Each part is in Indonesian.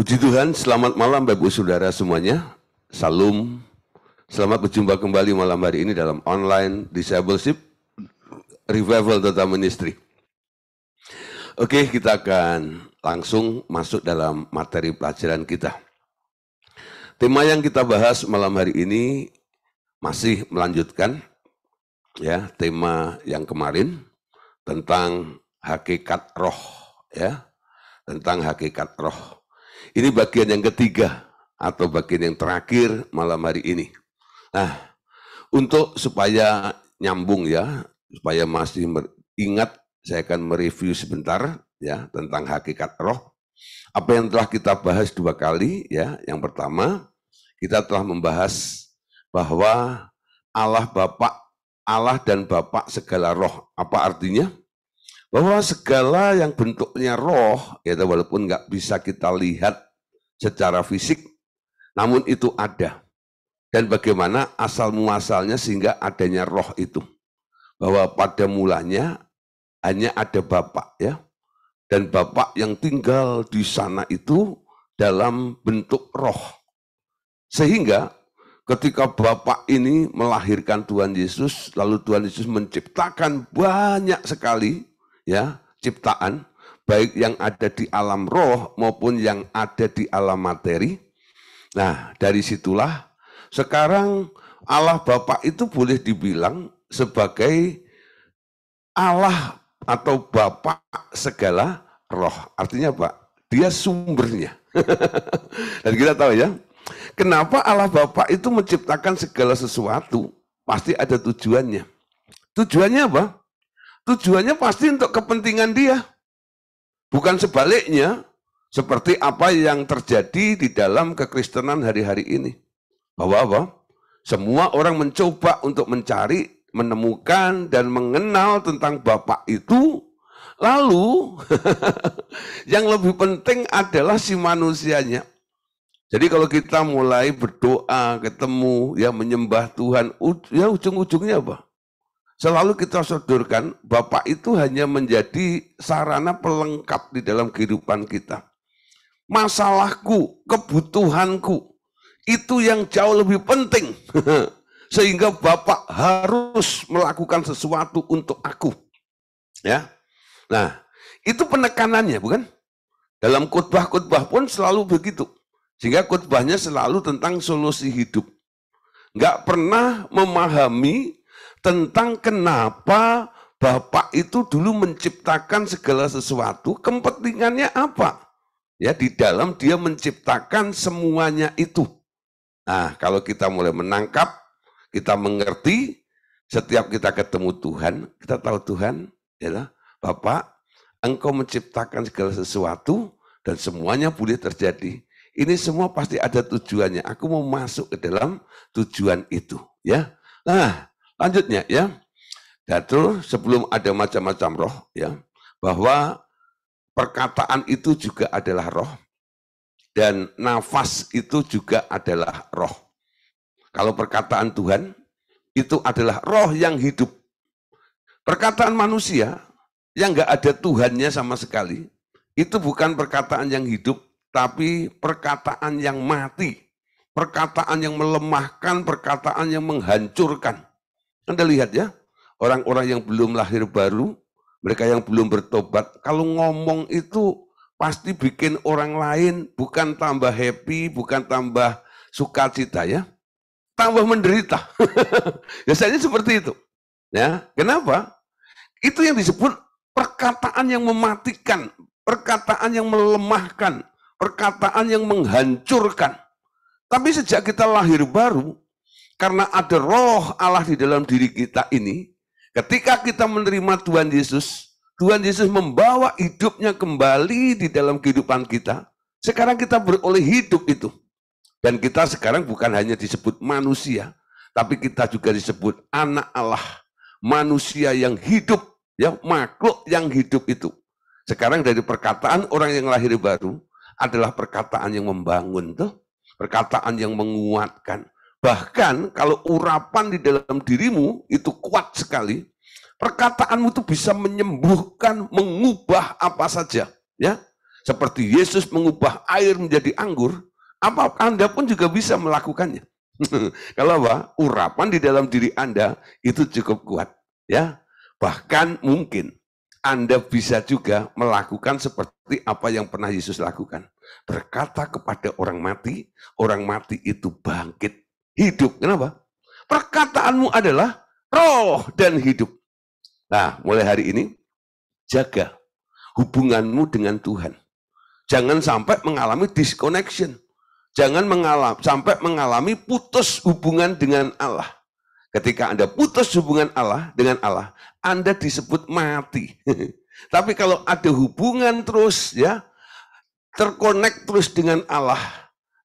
Puji Tuhan, selamat malam Bapak Ibu Saudara semuanya. Salam. Selamat berjumpa kembali malam hari ini dalam online discipleship revival total ministry. Oke, kita akan langsung masuk dalam materi pelajaran kita. Tema yang kita bahas malam hari ini masih melanjutkan ya tema yang kemarin tentang hakikat roh ya, tentang hakikat roh. Ini bagian yang ketiga atau bagian yang terakhir malam hari ini. Nah, untuk supaya nyambung ya, supaya masih ingat saya akan mereview sebentar ya tentang hakikat roh. Apa yang telah kita bahas dua kali ya. Yang pertama, kita telah membahas bahwa Allah Bapak, Allah dan Bapak segala roh. Apa artinya? bahwa segala yang bentuknya roh, ya walaupun nggak bisa kita lihat secara fisik, namun itu ada. Dan bagaimana asal muasalnya sehingga adanya roh itu. Bahwa pada mulanya hanya ada Bapak ya. Dan Bapak yang tinggal di sana itu dalam bentuk roh. Sehingga ketika Bapak ini melahirkan Tuhan Yesus, lalu Tuhan Yesus menciptakan banyak sekali ya ciptaan baik yang ada di alam roh maupun yang ada di alam materi. Nah, dari situlah sekarang Allah Bapa itu boleh dibilang sebagai Allah atau Bapa segala roh. Artinya apa? dia sumbernya. Dan kita tahu ya, kenapa Allah Bapa itu menciptakan segala sesuatu? Pasti ada tujuannya. Tujuannya apa? Tujuannya pasti untuk kepentingan dia. Bukan sebaliknya, seperti apa yang terjadi di dalam kekristenan hari-hari ini. Bahwa apa? Semua orang mencoba untuk mencari, menemukan, dan mengenal tentang Bapak itu Lalu, yang lebih penting adalah si manusianya. Jadi kalau kita mulai berdoa, ketemu, ya menyembah Tuhan, ya ujung-ujungnya apa? Selalu kita sodorkan, Bapak itu hanya menjadi sarana pelengkap di dalam kehidupan kita. Masalahku, kebutuhanku, itu yang jauh lebih penting. Sehingga Bapak harus melakukan sesuatu untuk aku. Ya, Nah, itu penekanannya, bukan? Dalam khotbah-khotbah pun selalu begitu. Sehingga khotbahnya selalu tentang solusi hidup. Nggak pernah memahami tentang kenapa Bapak itu dulu menciptakan segala sesuatu, kepentingannya apa? Ya, di dalam dia menciptakan semuanya itu. Nah, kalau kita mulai menangkap, kita mengerti, setiap kita ketemu Tuhan, kita tahu Tuhan, ya, Bapak, Engkau menciptakan segala sesuatu dan semuanya boleh terjadi. Ini semua pasti ada tujuannya. Aku mau masuk ke dalam tujuan itu, ya. Nah, Lanjutnya ya, Datul sebelum ada macam-macam roh ya, bahwa perkataan itu juga adalah roh dan nafas itu juga adalah roh. Kalau perkataan Tuhan itu adalah roh yang hidup. Perkataan manusia yang nggak ada Tuhannya sama sekali itu bukan perkataan yang hidup, tapi perkataan yang mati, perkataan yang melemahkan, perkataan yang menghancurkan. Anda lihat ya, orang-orang yang belum lahir baru, mereka yang belum bertobat, kalau ngomong itu pasti bikin orang lain bukan tambah happy, bukan tambah sukacita ya, tambah menderita. Biasanya seperti itu. Ya, kenapa? Itu yang disebut perkataan yang mematikan, perkataan yang melemahkan, perkataan yang menghancurkan. Tapi sejak kita lahir baru, karena ada roh Allah di dalam diri kita ini, ketika kita menerima Tuhan Yesus, Tuhan Yesus membawa hidupnya kembali di dalam kehidupan kita. Sekarang kita beroleh hidup itu. Dan kita sekarang bukan hanya disebut manusia, tapi kita juga disebut anak Allah, manusia yang hidup, ya makhluk yang hidup itu. Sekarang dari perkataan orang yang lahir baru adalah perkataan yang membangun tuh, perkataan yang menguatkan, Bahkan kalau urapan di dalam dirimu itu kuat sekali, perkataanmu itu bisa menyembuhkan, mengubah apa saja. ya Seperti Yesus mengubah air menjadi anggur, apa Anda pun juga bisa melakukannya. kalau apa? Urapan di dalam diri Anda itu cukup kuat. ya Bahkan mungkin Anda bisa juga melakukan seperti apa yang pernah Yesus lakukan. Berkata kepada orang mati, orang mati itu bangkit hidup. Kenapa? Perkataanmu adalah roh dan hidup. Nah, mulai hari ini, jaga hubunganmu dengan Tuhan. Jangan sampai mengalami disconnection. Jangan mengalami, sampai mengalami putus hubungan dengan Allah. Ketika Anda putus hubungan Allah dengan Allah, Anda disebut mati. Tapi kalau ada hubungan terus ya, terkonek terus dengan Allah,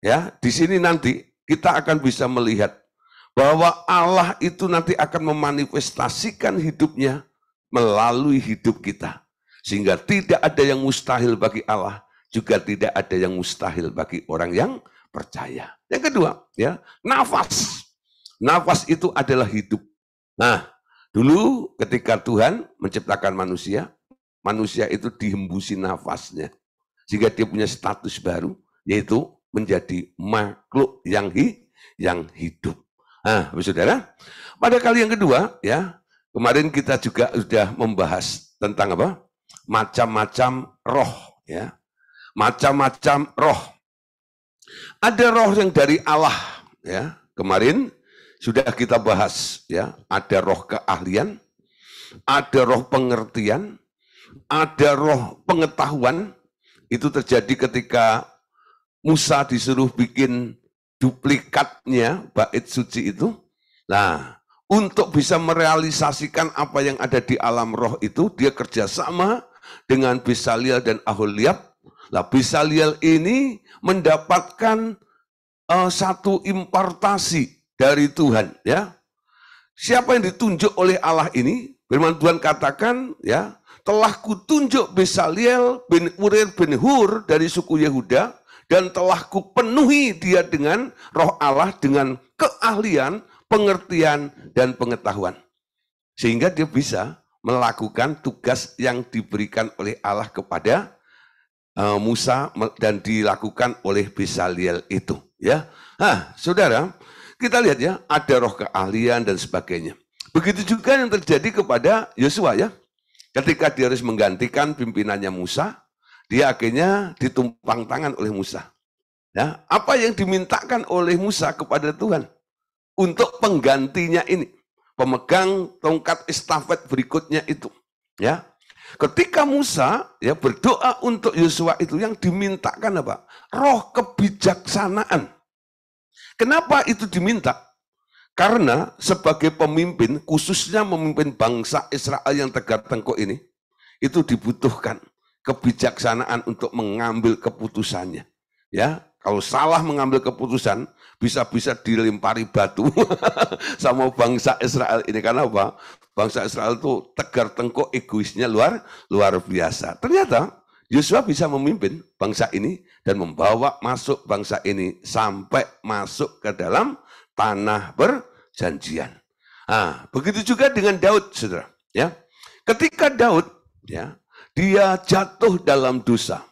ya, di sini nanti kita akan bisa melihat bahwa Allah itu nanti akan memanifestasikan hidupnya melalui hidup kita. Sehingga tidak ada yang mustahil bagi Allah, juga tidak ada yang mustahil bagi orang yang percaya. Yang kedua, ya, nafas. Nafas itu adalah hidup. Nah, dulu ketika Tuhan menciptakan manusia, manusia itu dihembusi nafasnya. Sehingga dia punya status baru, yaitu menjadi makhluk yang hi, yang hidup. Nah, Saudara, pada kali yang kedua ya, kemarin kita juga sudah membahas tentang apa? macam-macam roh ya. Macam-macam roh. Ada roh yang dari Allah ya. Kemarin sudah kita bahas ya, ada roh keahlian, ada roh pengertian, ada roh pengetahuan. Itu terjadi ketika Musa disuruh bikin duplikatnya bait suci itu. Nah, untuk bisa merealisasikan apa yang ada di alam roh itu, dia kerjasama dengan Bisaliel dan Aholiab. Nah, Bisaliel ini mendapatkan uh, satu impartasi dari Tuhan. ya. Siapa yang ditunjuk oleh Allah ini? Firman Tuhan katakan, ya, telah kutunjuk Besaliel bin Urir bin Hur dari suku Yehuda dan telah kupenuhi dia dengan roh Allah dengan keahlian, pengertian, dan pengetahuan. Sehingga dia bisa melakukan tugas yang diberikan oleh Allah kepada eh, Musa dan dilakukan oleh Besaliel itu. Ya, Hah, saudara, kita lihat ya, ada roh keahlian dan sebagainya. Begitu juga yang terjadi kepada Yosua ya. Ketika dia harus menggantikan pimpinannya Musa, dia akhirnya ditumpang tangan oleh Musa. Ya, apa yang dimintakan oleh Musa kepada Tuhan untuk penggantinya ini, pemegang tongkat estafet berikutnya itu, ya. Ketika Musa ya berdoa untuk Yosua itu yang dimintakan apa? Roh kebijaksanaan. Kenapa itu diminta? Karena sebagai pemimpin, khususnya memimpin bangsa Israel yang tegar tengkuk ini, itu dibutuhkan kebijaksanaan untuk mengambil keputusannya. Ya, kalau salah mengambil keputusan, bisa-bisa dilempari batu sama bangsa Israel ini karena apa? Bangsa Israel itu tegar tengkuk egoisnya luar luar biasa. Ternyata Yosua bisa memimpin bangsa ini dan membawa masuk bangsa ini sampai masuk ke dalam tanah perjanjian. Ah, begitu juga dengan Daud, saudara. Ya, ketika Daud, ya, dia jatuh dalam dosa.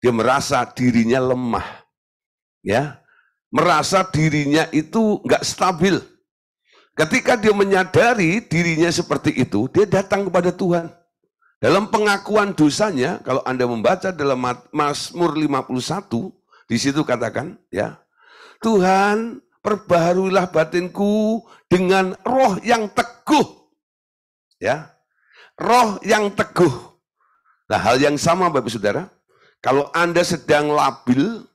Dia merasa dirinya lemah. Ya, merasa dirinya itu enggak stabil. Ketika dia menyadari dirinya seperti itu, dia datang kepada Tuhan. Dalam pengakuan dosanya, kalau Anda membaca dalam Mazmur 51, di situ katakan, ya, Tuhan perbaharulah batinku dengan roh yang teguh. Ya, roh yang teguh. Nah hal yang sama Bapak Saudara, kalau Anda sedang labil,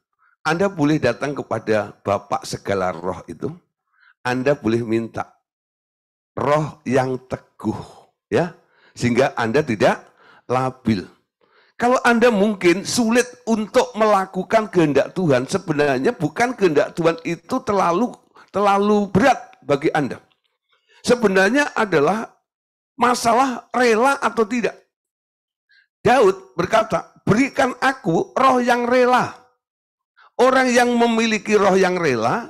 Anda boleh datang kepada Bapak segala roh itu, Anda boleh minta roh yang teguh, ya, sehingga Anda tidak labil. Kalau Anda mungkin sulit untuk melakukan kehendak Tuhan, sebenarnya bukan kehendak Tuhan itu terlalu terlalu berat bagi Anda. Sebenarnya adalah masalah rela atau tidak. Daud berkata, berikan aku roh yang rela. Orang yang memiliki roh yang rela,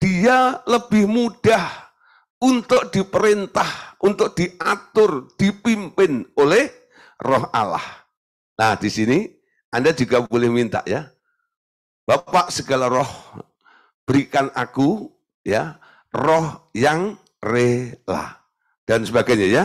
dia lebih mudah untuk diperintah, untuk diatur, dipimpin oleh roh Allah. Nah di sini Anda juga boleh minta ya, Bapak segala roh, berikan aku ya roh yang rela. Dan sebagainya ya.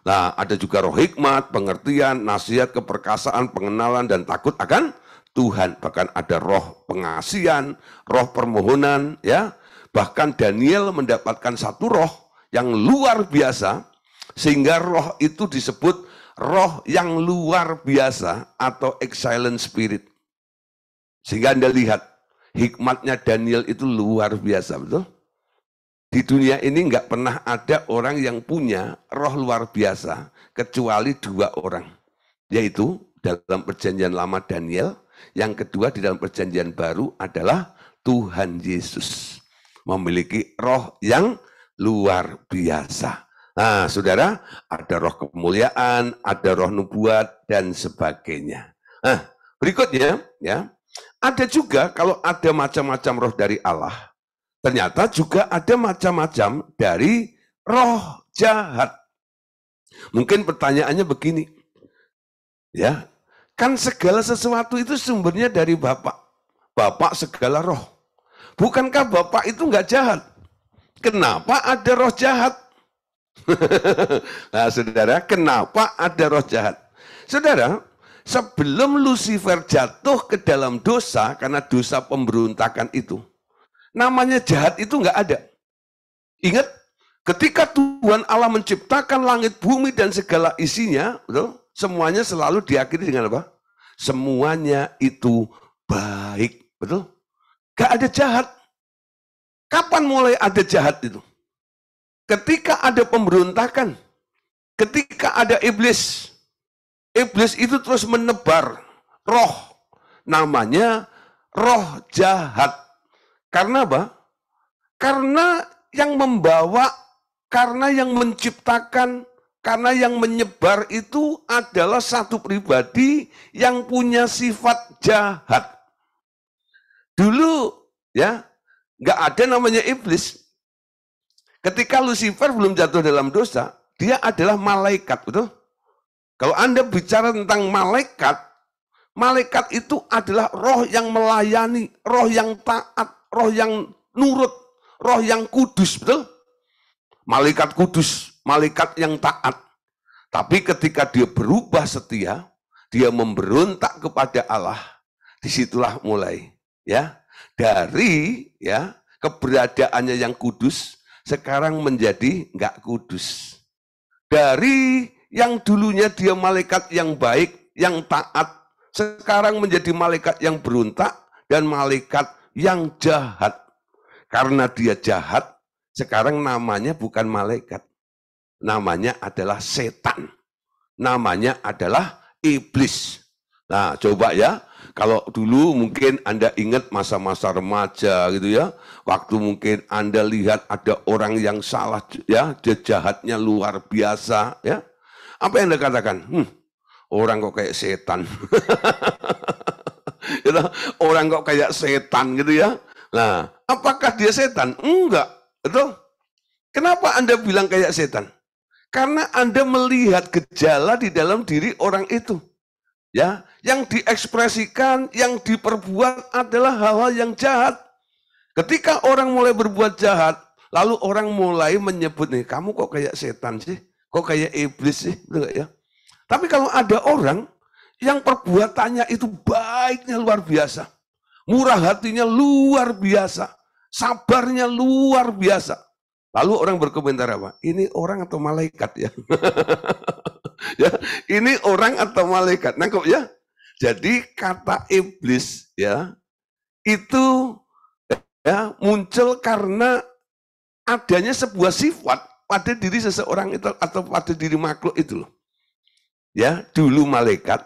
Nah, ada juga roh hikmat, pengertian, nasihat, keperkasaan, pengenalan, dan takut akan Tuhan. Bahkan ada roh pengasihan, roh permohonan, ya. Bahkan Daniel mendapatkan satu roh yang luar biasa, sehingga roh itu disebut roh yang luar biasa atau excellent spirit. Sehingga Anda lihat, hikmatnya Daniel itu luar biasa, betul? Di dunia ini nggak pernah ada orang yang punya roh luar biasa, kecuali dua orang. Yaitu dalam perjanjian lama Daniel, yang kedua di dalam perjanjian baru adalah Tuhan Yesus. Memiliki roh yang luar biasa. Nah, saudara, ada roh kemuliaan, ada roh nubuat, dan sebagainya. Nah, berikutnya, ya, ada juga kalau ada macam-macam roh dari Allah, Ternyata juga ada macam-macam dari roh jahat. Mungkin pertanyaannya begini. Ya, kan segala sesuatu itu sumbernya dari Bapak. Bapak segala roh. Bukankah Bapak itu enggak jahat? Kenapa ada roh jahat? nah, saudara, kenapa ada roh jahat? Saudara, sebelum Lucifer jatuh ke dalam dosa karena dosa pemberontakan itu, Namanya jahat itu enggak ada. Ingat, ketika Tuhan Allah menciptakan langit, bumi, dan segala isinya, betul? semuanya selalu diakhiri dengan apa? Semuanya itu baik. Betul? Enggak ada jahat. Kapan mulai ada jahat itu? Ketika ada pemberontakan. Ketika ada iblis. Iblis itu terus menebar roh. Namanya roh jahat. Karena apa? Karena yang membawa, karena yang menciptakan, karena yang menyebar itu adalah satu pribadi yang punya sifat jahat. Dulu ya, nggak ada namanya iblis. Ketika Lucifer belum jatuh dalam dosa, dia adalah malaikat, betul? Kalau Anda bicara tentang malaikat, malaikat itu adalah roh yang melayani, roh yang taat, roh yang nurut, roh yang kudus, betul? Malaikat kudus, malaikat yang taat. Tapi ketika dia berubah setia, dia memberontak kepada Allah, disitulah mulai ya dari ya keberadaannya yang kudus sekarang menjadi nggak kudus dari yang dulunya dia malaikat yang baik yang taat sekarang menjadi malaikat yang beruntak dan malaikat yang jahat. Karena dia jahat, sekarang namanya bukan malaikat. Namanya adalah setan. Namanya adalah iblis. Nah, coba ya, kalau dulu mungkin Anda ingat masa-masa remaja gitu ya, waktu mungkin Anda lihat ada orang yang salah ya, dia jahatnya luar biasa ya. Apa yang Anda katakan? Hmm, orang kok kayak setan. gitu. Orang kok kayak setan gitu ya. Nah, apakah dia setan? Enggak, betul. Kenapa Anda bilang kayak setan? Karena Anda melihat gejala di dalam diri orang itu. Ya, yang diekspresikan, yang diperbuat adalah hal-hal yang jahat. Ketika orang mulai berbuat jahat, lalu orang mulai menyebut nih, kamu kok kayak setan sih? Kok kayak iblis sih? Gitu ya? Tapi kalau ada orang yang perbuatannya itu baiknya luar biasa. Murah hatinya luar biasa. Sabarnya luar biasa. Lalu orang berkomentar apa? Ini orang atau malaikat ya? ya, ini orang atau malaikat. Nangkep ya? Jadi kata iblis ya itu ya muncul karena adanya sebuah sifat pada diri seseorang itu atau pada diri makhluk itu loh. Ya, dulu malaikat,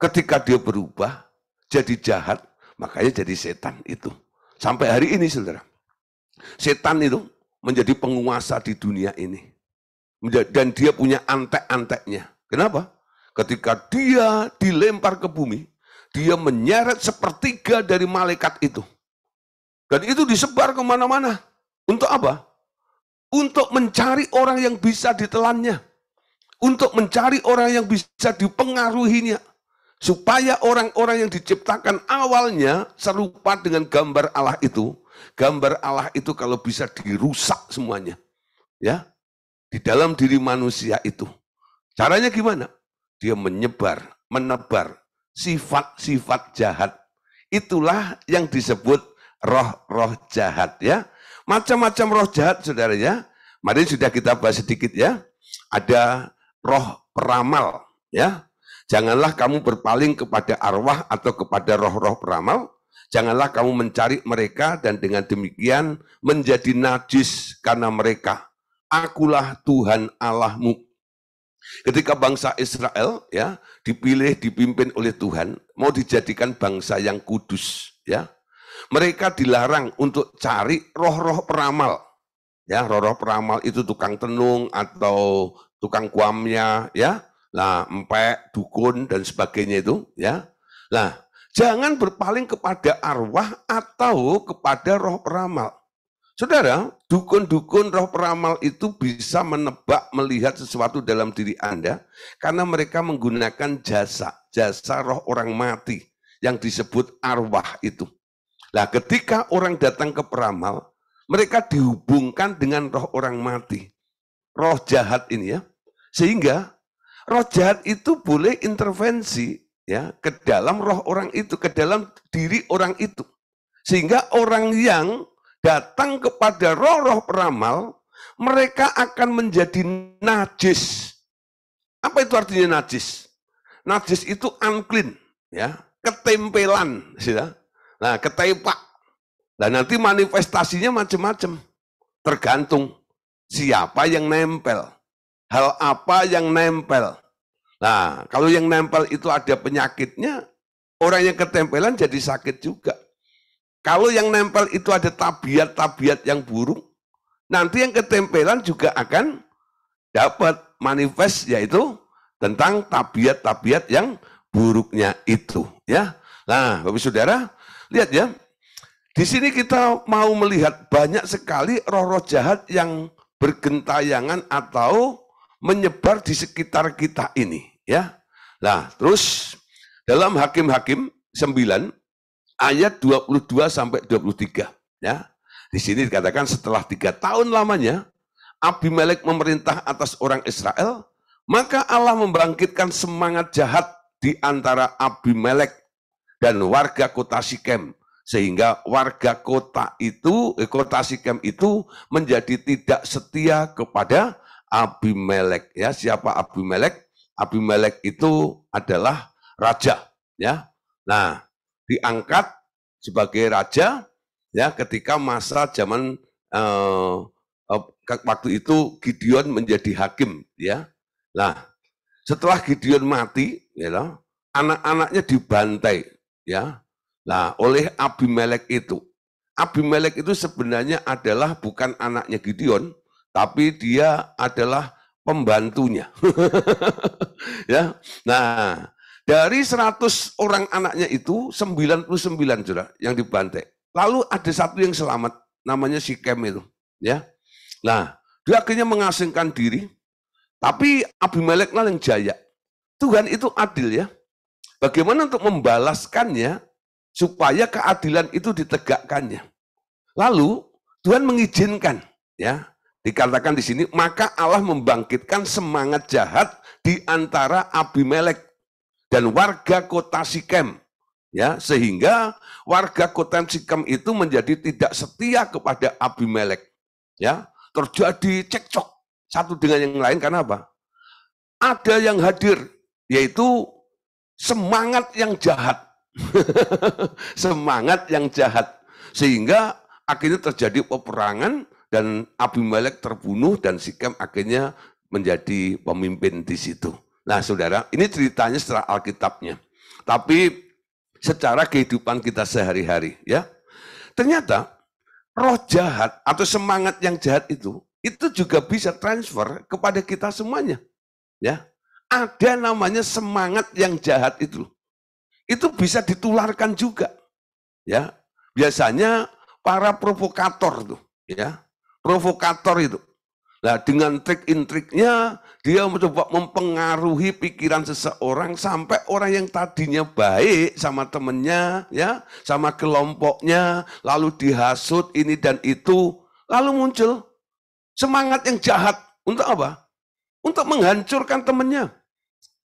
Ketika dia berubah, jadi jahat, makanya jadi setan itu. Sampai hari ini, saudara. Setan itu menjadi penguasa di dunia ini. Dan dia punya antek-anteknya. Kenapa? Ketika dia dilempar ke bumi, dia menyeret sepertiga dari malaikat itu. Dan itu disebar kemana-mana. Untuk apa? Untuk mencari orang yang bisa ditelannya. Untuk mencari orang yang bisa dipengaruhinya. Supaya orang-orang yang diciptakan awalnya serupa dengan gambar Allah itu, gambar Allah itu kalau bisa dirusak semuanya. Ya. Di dalam diri manusia itu. Caranya gimana? Dia menyebar, menebar sifat-sifat jahat. Itulah yang disebut roh-roh jahat ya. Macam-macam roh jahat saudara ya. Mari sudah kita bahas sedikit ya. Ada roh peramal ya. Janganlah kamu berpaling kepada arwah atau kepada roh-roh peramal. Janganlah kamu mencari mereka dan dengan demikian menjadi najis karena mereka. Akulah Tuhan Allahmu. Ketika bangsa Israel ya dipilih dipimpin oleh Tuhan mau dijadikan bangsa yang kudus ya. Mereka dilarang untuk cari roh-roh peramal. Ya, roh-roh peramal itu tukang tenung atau tukang kuamnya ya lah empek, dukun dan sebagainya itu ya. lah jangan berpaling kepada arwah atau kepada roh peramal. Saudara, dukun-dukun roh peramal itu bisa menebak, melihat sesuatu dalam diri Anda karena mereka menggunakan jasa, jasa roh orang mati yang disebut arwah itu. lah ketika orang datang ke peramal, mereka dihubungkan dengan roh orang mati, roh jahat ini ya. Sehingga Roh jahat itu boleh intervensi ya ke dalam roh orang itu, ke dalam diri orang itu. Sehingga orang yang datang kepada roh-roh peramal, mereka akan menjadi najis. Apa itu artinya najis? Najis itu unclean, ya, ketempelan, ya. Nah, ketepak. Nah, nanti manifestasinya macam-macam. Tergantung siapa yang nempel. Hal apa yang nempel? Nah, kalau yang nempel itu ada penyakitnya, orang yang ketempelan jadi sakit juga. Kalau yang nempel itu ada tabiat-tabiat yang buruk, nanti yang ketempelan juga akan dapat manifest yaitu tentang tabiat-tabiat yang buruknya itu, ya. Nah, Bapak Saudara, lihat ya. Di sini kita mau melihat banyak sekali roh-roh jahat yang bergentayangan atau menyebar di sekitar kita ini, ya. Nah, terus dalam Hakim-hakim 9 ayat 22 sampai 23, ya. Di sini dikatakan setelah tiga tahun lamanya Abimelek memerintah atas orang Israel, maka Allah membangkitkan semangat jahat di antara Abimelek dan warga kota Sikem sehingga warga kota itu eh, kota Sikem itu menjadi tidak setia kepada Abimelek ya siapa Abimelek Abimelek itu adalah raja ya nah diangkat sebagai raja ya ketika masa zaman eh, eh waktu itu Gideon menjadi hakim ya nah setelah Gideon mati ya know, anak-anaknya dibantai ya nah oleh Abimelek itu Abimelek itu sebenarnya adalah bukan anaknya Gideon tapi dia adalah pembantunya. ya. Nah, dari 100 orang anaknya itu 99 sudah yang dibantai. Lalu ada satu yang selamat namanya si Kem itu, ya. Nah, dia akhirnya mengasingkan diri. Tapi Abimelek yang jaya. Tuhan itu adil ya. Bagaimana untuk membalaskannya supaya keadilan itu ditegakkannya. Lalu Tuhan mengizinkan ya Dikatakan di sini, maka Allah membangkitkan semangat jahat di antara Abimelek dan warga kota Sikem. Ya, sehingga warga kota Sikem itu menjadi tidak setia kepada Abimelek. Ya, terjadi cekcok satu dengan yang lain karena apa? Ada yang hadir yaitu semangat yang jahat. semangat yang jahat sehingga akhirnya terjadi peperangan dan Abimelek terbunuh dan Sikem akhirnya menjadi pemimpin di situ. Nah, Saudara, ini ceritanya secara Alkitabnya. Tapi secara kehidupan kita sehari-hari, ya. Ternyata roh jahat atau semangat yang jahat itu itu juga bisa transfer kepada kita semuanya. Ya. Ada namanya semangat yang jahat itu. Itu bisa ditularkan juga. Ya. Biasanya para provokator tuh, ya provokator itu. Nah, dengan trik-intriknya dia mencoba mempengaruhi pikiran seseorang sampai orang yang tadinya baik sama temennya, ya, sama kelompoknya, lalu dihasut ini dan itu, lalu muncul semangat yang jahat untuk apa? Untuk menghancurkan temennya.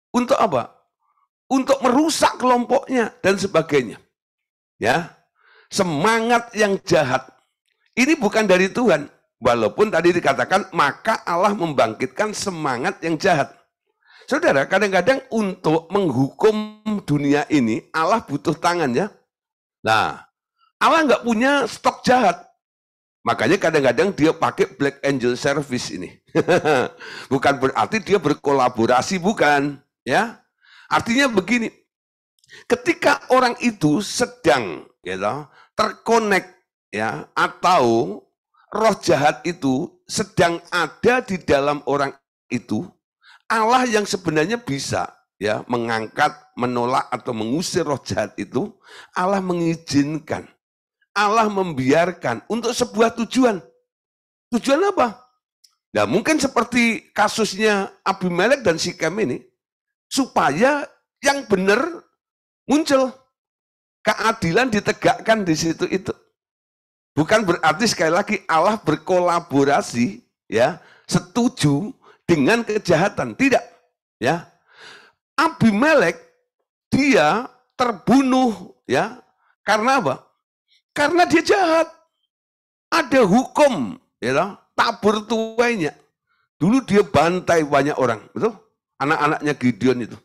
Untuk apa? Untuk merusak kelompoknya dan sebagainya. Ya. Semangat yang jahat ini bukan dari Tuhan. Walaupun tadi dikatakan, maka Allah membangkitkan semangat yang jahat. Saudara, kadang-kadang untuk menghukum dunia ini, Allah butuh tangan ya. Nah, Allah nggak punya stok jahat. Makanya kadang-kadang dia pakai Black Angel Service ini. bukan berarti dia berkolaborasi, bukan. ya. Artinya begini, ketika orang itu sedang gitu, terkonek ya atau roh jahat itu sedang ada di dalam orang itu Allah yang sebenarnya bisa ya mengangkat, menolak atau mengusir roh jahat itu Allah mengizinkan. Allah membiarkan untuk sebuah tujuan. Tujuan apa? Nah, mungkin seperti kasusnya Abimelek dan Sikem ini supaya yang benar muncul keadilan ditegakkan di situ itu. Bukan berarti sekali lagi Allah berkolaborasi ya, setuju dengan kejahatan. Tidak, ya. Abimelek dia terbunuh ya. Karena apa? Karena dia jahat. Ada hukum, ya you tabur tuainya. Dulu dia bantai banyak orang, betul? Anak-anaknya Gideon itu.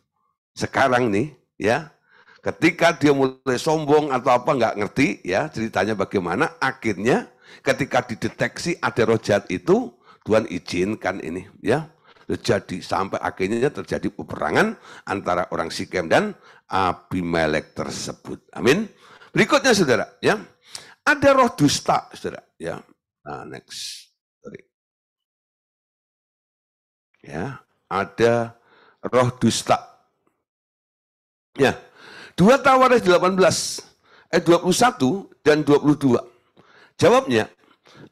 Sekarang nih, ya, Ketika dia mulai sombong atau apa nggak ngerti ya ceritanya bagaimana, akhirnya ketika dideteksi ada roh jahat itu Tuhan izinkan ini ya terjadi sampai akhirnya terjadi peperangan antara orang Sikem dan Abimelek tersebut. Amin. Berikutnya saudara ya ada roh dusta saudara ya. Nah, next. Sorry. Ya, ada roh dusta. Ya, 2 Tawarikh 18 ayat 21 dan 22. Jawabnya,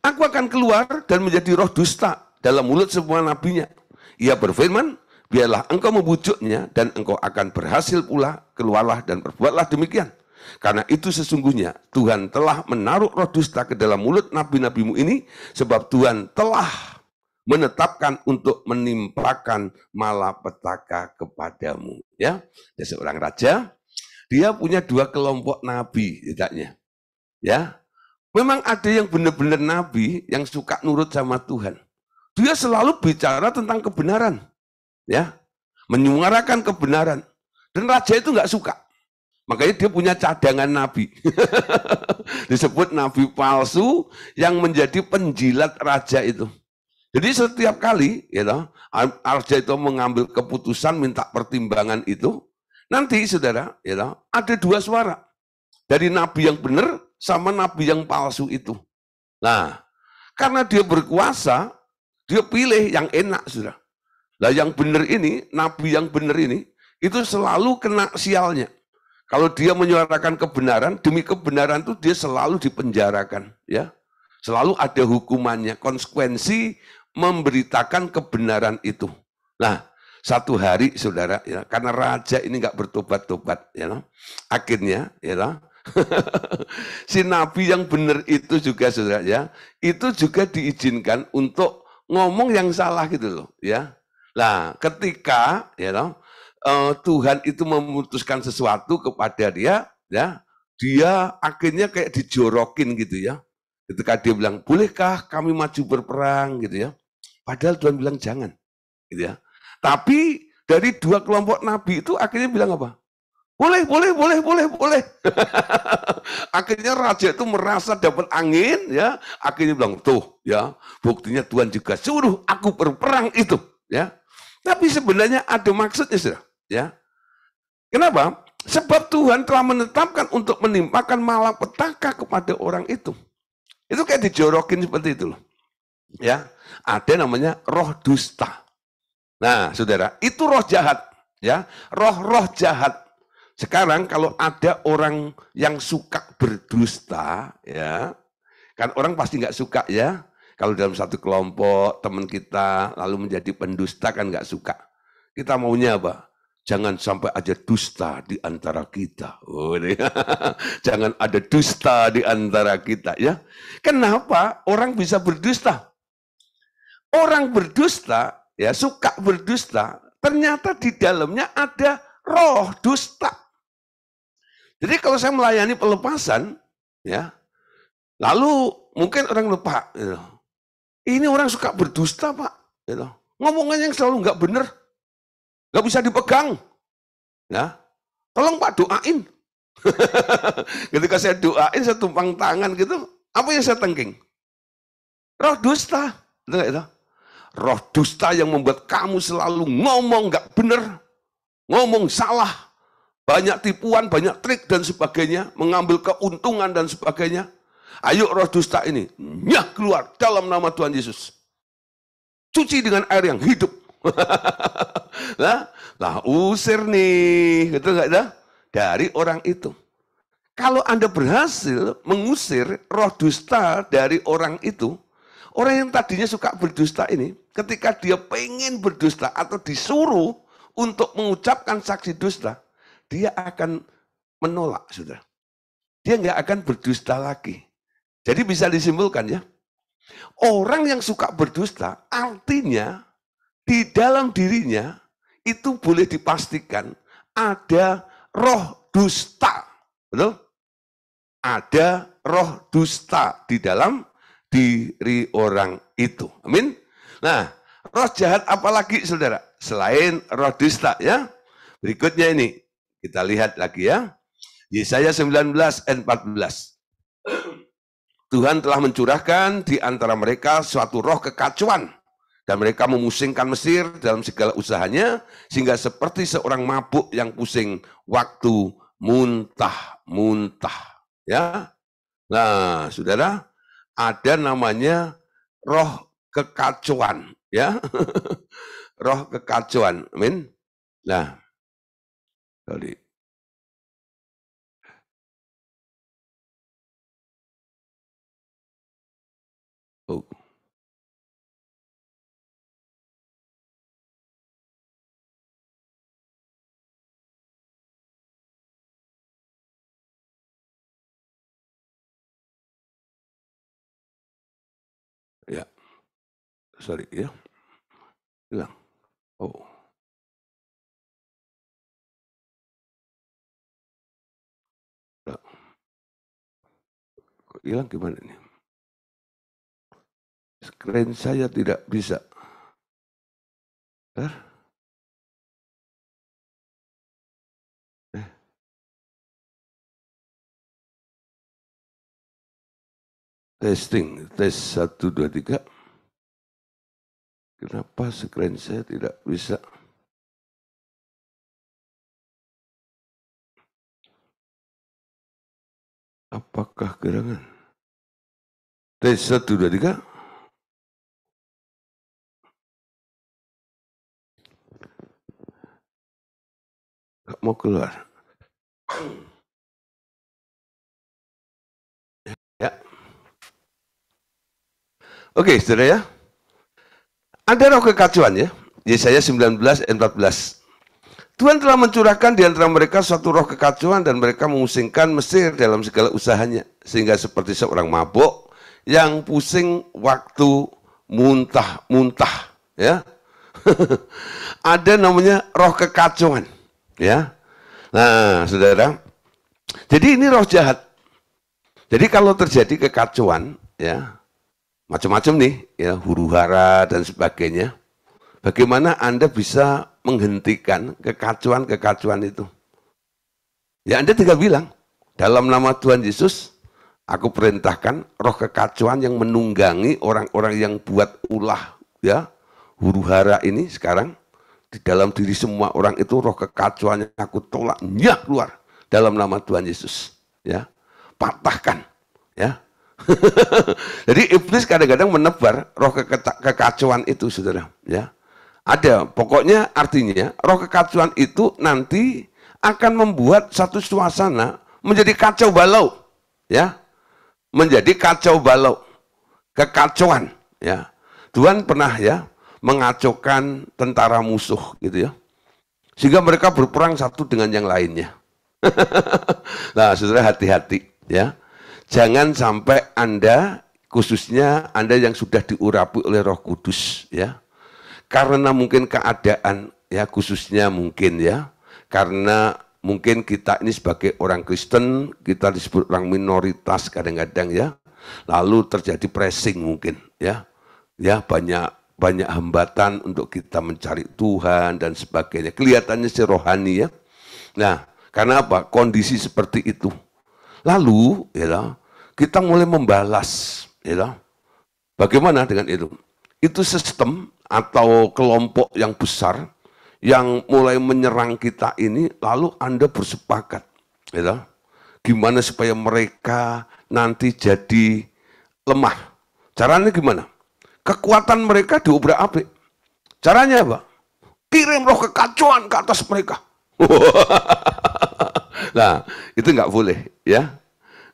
aku akan keluar dan menjadi roh dusta dalam mulut semua nabinya. Ia berfirman, biarlah engkau membujuknya dan engkau akan berhasil pula, keluarlah dan berbuatlah demikian. Karena itu sesungguhnya Tuhan telah menaruh roh dusta ke dalam mulut nabi-nabimu ini, sebab Tuhan telah menetapkan untuk menimpakan malapetaka kepadamu. Ya, seorang raja dia punya dua kelompok nabi tidaknya. Ya. Memang ada yang benar-benar nabi yang suka nurut sama Tuhan. Dia selalu bicara tentang kebenaran. Ya. Menyuarakan kebenaran. Dan raja itu nggak suka. Makanya dia punya cadangan nabi. Disebut nabi palsu yang menjadi penjilat raja itu. Jadi setiap kali, you know, raja itu mengambil keputusan minta pertimbangan itu, Nanti saudara, ya you ada dua suara. Dari nabi yang benar sama nabi yang palsu itu. Nah, karena dia berkuasa, dia pilih yang enak saudara. Nah yang benar ini, nabi yang benar ini, itu selalu kena sialnya. Kalau dia menyuarakan kebenaran, demi kebenaran itu dia selalu dipenjarakan. ya Selalu ada hukumannya, konsekuensi memberitakan kebenaran itu. Nah, satu hari saudara, ya, karena raja ini nggak bertobat-tobat, ya, akhirnya, ya, si nabi yang benar itu juga saudara, ya, itu juga diizinkan untuk ngomong yang salah gitu loh, ya. Nah, ketika, ya, uh, Tuhan itu memutuskan sesuatu kepada dia, ya, dia akhirnya kayak dijorokin gitu ya. Ketika dia bilang, bolehkah kami maju berperang gitu ya. Padahal Tuhan bilang jangan. Gitu ya. Tapi dari dua kelompok nabi itu akhirnya bilang apa? Boleh, boleh, boleh, boleh, boleh. akhirnya raja itu merasa dapat angin, ya. Akhirnya bilang, tuh, ya, buktinya Tuhan juga suruh aku berperang itu, ya. Tapi sebenarnya ada maksudnya, sih, ya. Kenapa? Sebab Tuhan telah menetapkan untuk menimpakan malapetaka kepada orang itu. Itu kayak dijorokin seperti itu loh. Ya, ada namanya roh dusta. Nah, saudara, itu roh jahat, ya, roh-roh jahat. Sekarang kalau ada orang yang suka berdusta, ya, kan orang pasti nggak suka ya. Kalau dalam satu kelompok teman kita lalu menjadi pendusta kan nggak suka. Kita maunya apa? Jangan sampai ada dusta di antara kita. Oh, Jangan ada dusta di antara kita ya. Kenapa orang bisa berdusta? Orang berdusta ya suka berdusta, ternyata di dalamnya ada roh dusta. Jadi kalau saya melayani pelepasan, ya, lalu mungkin orang lupa, gitu. ini orang suka berdusta pak, gitu. ngomongannya yang selalu nggak bener, nggak bisa dipegang, ya, tolong pak doain. Ketika saya doain, saya tumpang tangan gitu, apa yang saya tengking? Roh dusta, gitu, gitu roh dusta yang membuat kamu selalu ngomong nggak benar, ngomong salah, banyak tipuan, banyak trik dan sebagainya, mengambil keuntungan dan sebagainya. Ayo roh dusta ini, nyah keluar dalam nama Tuhan Yesus. Cuci dengan air yang hidup. nah, lah usir nih, gitu nggak dah? Dari orang itu. Kalau Anda berhasil mengusir roh dusta dari orang itu, orang yang tadinya suka berdusta ini ketika dia pengen berdusta atau disuruh untuk mengucapkan saksi dusta, dia akan menolak, saudara. Dia nggak akan berdusta lagi. Jadi bisa disimpulkan ya, orang yang suka berdusta artinya di dalam dirinya itu boleh dipastikan ada roh dusta. Betul? Ada roh dusta di dalam diri orang itu. Amin. Nah, roh jahat apalagi saudara? Selain roh dusta ya. Berikutnya ini, kita lihat lagi ya. Yesaya 19 dan 14. Tuhan telah mencurahkan di antara mereka suatu roh kekacauan dan mereka memusingkan Mesir dalam segala usahanya sehingga seperti seorang mabuk yang pusing waktu muntah-muntah ya. Nah, Saudara, ada namanya roh kekacauan ya roh kekacauan amin nah tadi oh ya sorry ya hilang oh nah. hilang gimana nih screen saya tidak bisa eh testing tes satu dua tiga Kenapa screen saya tidak bisa Apakah gerangan? T satu dua tiga. Gak mau keluar. Ya. Oke, okay, sudah ya. Ada roh kekacauan ya. Yesaya 19 dan 14. Tuhan telah mencurahkan di antara mereka suatu roh kekacauan dan mereka mengusingkan Mesir dalam segala usahanya. Sehingga seperti seorang mabuk yang pusing waktu muntah-muntah. ya Ada namanya roh kekacauan. ya Nah, saudara. Jadi ini roh jahat. Jadi kalau terjadi kekacauan, ya macam-macam nih, ya huru hara dan sebagainya. Bagaimana Anda bisa menghentikan kekacauan-kekacauan itu? Ya Anda tinggal bilang, dalam nama Tuhan Yesus, aku perintahkan roh kekacauan yang menunggangi orang-orang yang buat ulah, ya, huru hara ini sekarang, di dalam diri semua orang itu roh kekacauannya aku tolak, nyak keluar dalam nama Tuhan Yesus. Ya, patahkan. Ya, Jadi iblis kadang-kadang menebar roh kekacauan itu, saudara. Ya, ada. Pokoknya artinya roh kekacauan itu nanti akan membuat satu suasana menjadi kacau balau, ya, menjadi kacau balau, kekacauan, ya. Tuhan pernah ya mengacaukan tentara musuh gitu ya, sehingga mereka berperang satu dengan yang lainnya. nah, saudara hati-hati ya Jangan sampai Anda, khususnya Anda yang sudah diurapi oleh roh kudus, ya, karena mungkin keadaan, ya khususnya mungkin ya, karena mungkin kita ini sebagai orang Kristen, kita disebut orang minoritas kadang-kadang ya, lalu terjadi pressing mungkin ya, ya banyak banyak hambatan untuk kita mencari Tuhan dan sebagainya. Kelihatannya sih rohani ya. Nah, karena apa? Kondisi seperti itu. Lalu, ya, kita mulai membalas, ya. Bagaimana dengan itu? Itu sistem atau kelompok yang besar yang mulai menyerang kita ini, lalu Anda bersepakat, ya. Gimana supaya mereka nanti jadi lemah? Caranya gimana? Kekuatan mereka diubrak abrik. Caranya apa? Kirim roh kekacauan ke atas mereka. Nah, itu enggak boleh ya.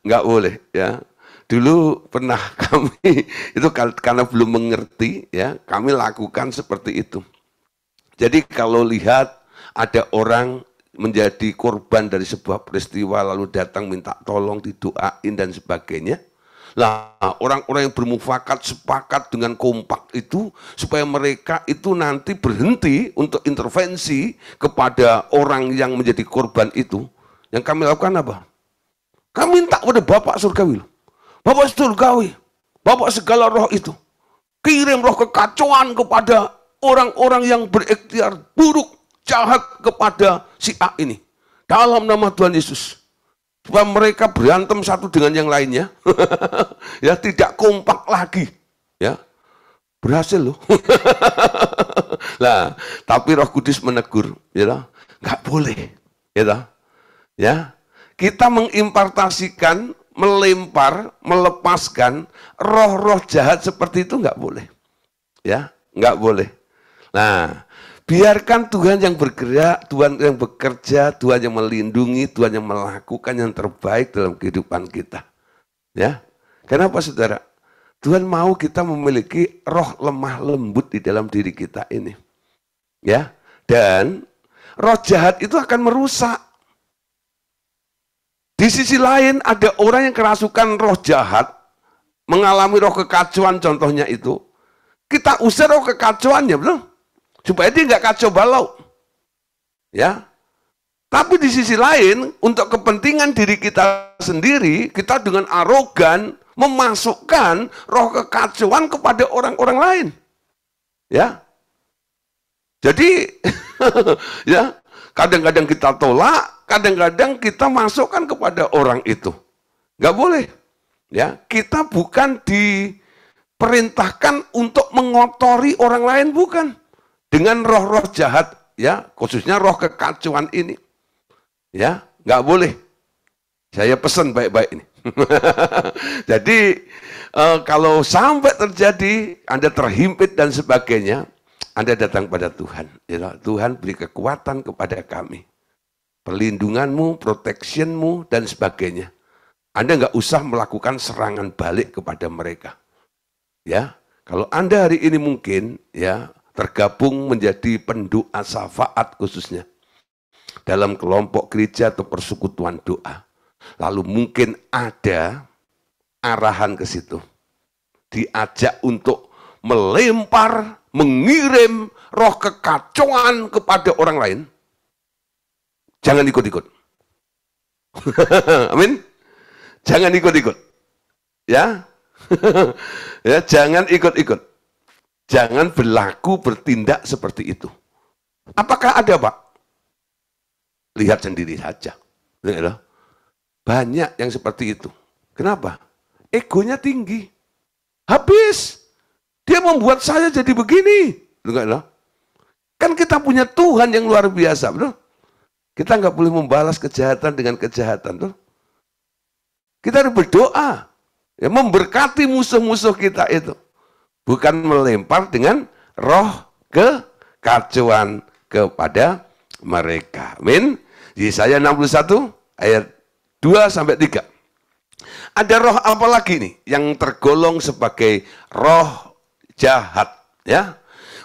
Enggak boleh ya. Dulu pernah kami itu karena belum mengerti ya, kami lakukan seperti itu. Jadi kalau lihat ada orang menjadi korban dari sebuah peristiwa lalu datang minta tolong didoain dan sebagainya. Lah orang-orang yang bermufakat sepakat dengan kompak itu supaya mereka itu nanti berhenti untuk intervensi kepada orang yang menjadi korban itu yang kami lakukan apa? Kami minta kepada Bapak Surgawi. Bapak Surgawi, Bapak segala roh itu. Kirim roh kekacauan kepada orang-orang yang berikhtiar buruk, jahat kepada si A ini. Dalam nama Tuhan Yesus. Supaya mereka berantem satu dengan yang lainnya. ya tidak kompak lagi. Ya, berhasil loh. lah, tapi Roh Kudus menegur, ya you nggak boleh, ya ya kita mengimpartasikan melempar melepaskan roh-roh jahat seperti itu nggak boleh ya nggak boleh nah biarkan Tuhan yang bergerak Tuhan yang bekerja Tuhan yang melindungi Tuhan yang melakukan yang terbaik dalam kehidupan kita ya kenapa saudara Tuhan mau kita memiliki roh lemah lembut di dalam diri kita ini ya dan roh jahat itu akan merusak di sisi lain ada orang yang kerasukan roh jahat, mengalami roh kekacauan contohnya itu, kita usir roh kekacauannya, belum? Supaya dia nggak kacau balau. Ya, tapi di sisi lain, untuk kepentingan diri kita sendiri, kita dengan arogan memasukkan roh kekacauan kepada orang-orang lain. Ya. Jadi ya, kadang-kadang kita tolak, kadang-kadang kita masukkan kepada orang itu. Nggak boleh. Ya, kita bukan diperintahkan untuk mengotori orang lain bukan dengan roh-roh jahat ya, khususnya roh kekacauan ini. Ya, nggak boleh. Saya pesan baik-baik ini. Jadi eh, kalau sampai terjadi Anda terhimpit dan sebagainya, Anda datang pada Tuhan. Ya, Tuhan beri kekuatan kepada kami perlindunganmu, protectionmu, dan sebagainya. Anda nggak usah melakukan serangan balik kepada mereka. Ya, kalau Anda hari ini mungkin ya tergabung menjadi pendoa syafaat khususnya dalam kelompok gereja atau persekutuan doa. Lalu mungkin ada arahan ke situ. Diajak untuk melempar, mengirim roh kekacauan kepada orang lain Jangan ikut-ikut. Amin. Jangan ikut-ikut. Ya. ya, jangan ikut-ikut. Jangan berlaku bertindak seperti itu. Apakah ada, Pak? Lihat sendiri saja. Ya, ya. Banyak yang seperti itu. Kenapa? Egonya tinggi. Habis. Dia membuat saya jadi begini. Kan kita punya Tuhan yang luar biasa, betul? Kita nggak boleh membalas kejahatan dengan kejahatan. Tuh. Kita harus berdoa. Ya, memberkati musuh-musuh kita itu. Bukan melempar dengan roh kekacauan kepada mereka. Amin. saya 61 ayat 2 sampai 3. Ada roh apa lagi nih yang tergolong sebagai roh jahat ya?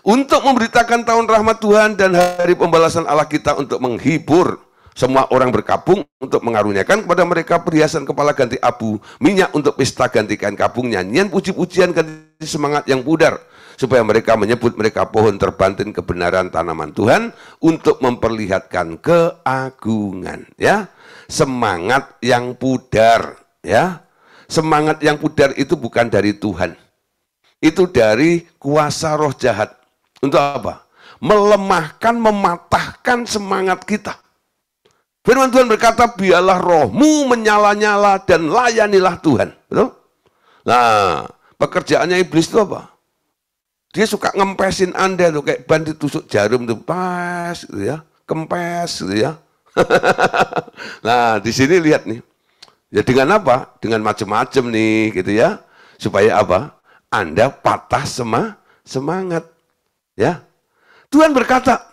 untuk memberitakan tahun rahmat Tuhan dan hari pembalasan Allah kita untuk menghibur semua orang berkabung untuk mengaruniakan kepada mereka perhiasan kepala ganti abu, minyak untuk pesta gantikan kabung, nyanyian puji-pujian ganti semangat yang pudar, supaya mereka menyebut mereka pohon terbantin kebenaran tanaman Tuhan untuk memperlihatkan keagungan ya semangat yang pudar ya semangat yang pudar itu bukan dari Tuhan itu dari kuasa roh jahat untuk apa? Melemahkan, mematahkan semangat kita. Firman Tuhan berkata, biarlah rohmu menyala-nyala dan layanilah Tuhan. Betul? Nah, pekerjaannya iblis itu apa? Dia suka ngempesin Anda tuh kayak ban ditusuk jarum tuh pas gitu ya, kempes gitu ya. nah, di sini lihat nih. Ya dengan apa? Dengan macam-macam nih gitu ya. Supaya apa? Anda patah sema semangat. Ya. Tuhan berkata,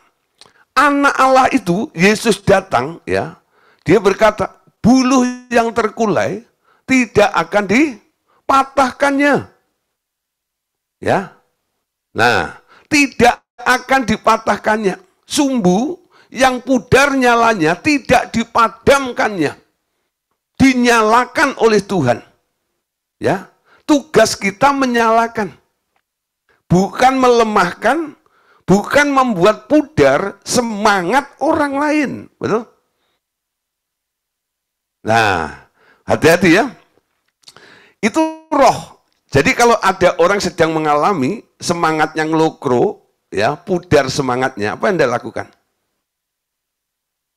anak Allah itu Yesus datang ya. Dia berkata, buluh yang terkulai tidak akan dipatahkannya. Ya. Nah, tidak akan dipatahkannya. Sumbu yang pudar nyalanya tidak dipadamkannya. Dinyalakan oleh Tuhan. Ya. Tugas kita menyalakan bukan melemahkan, bukan membuat pudar semangat orang lain. Betul? Nah, hati-hati ya. Itu roh. Jadi kalau ada orang sedang mengalami semangat yang lokro, ya pudar semangatnya, apa yang Anda lakukan?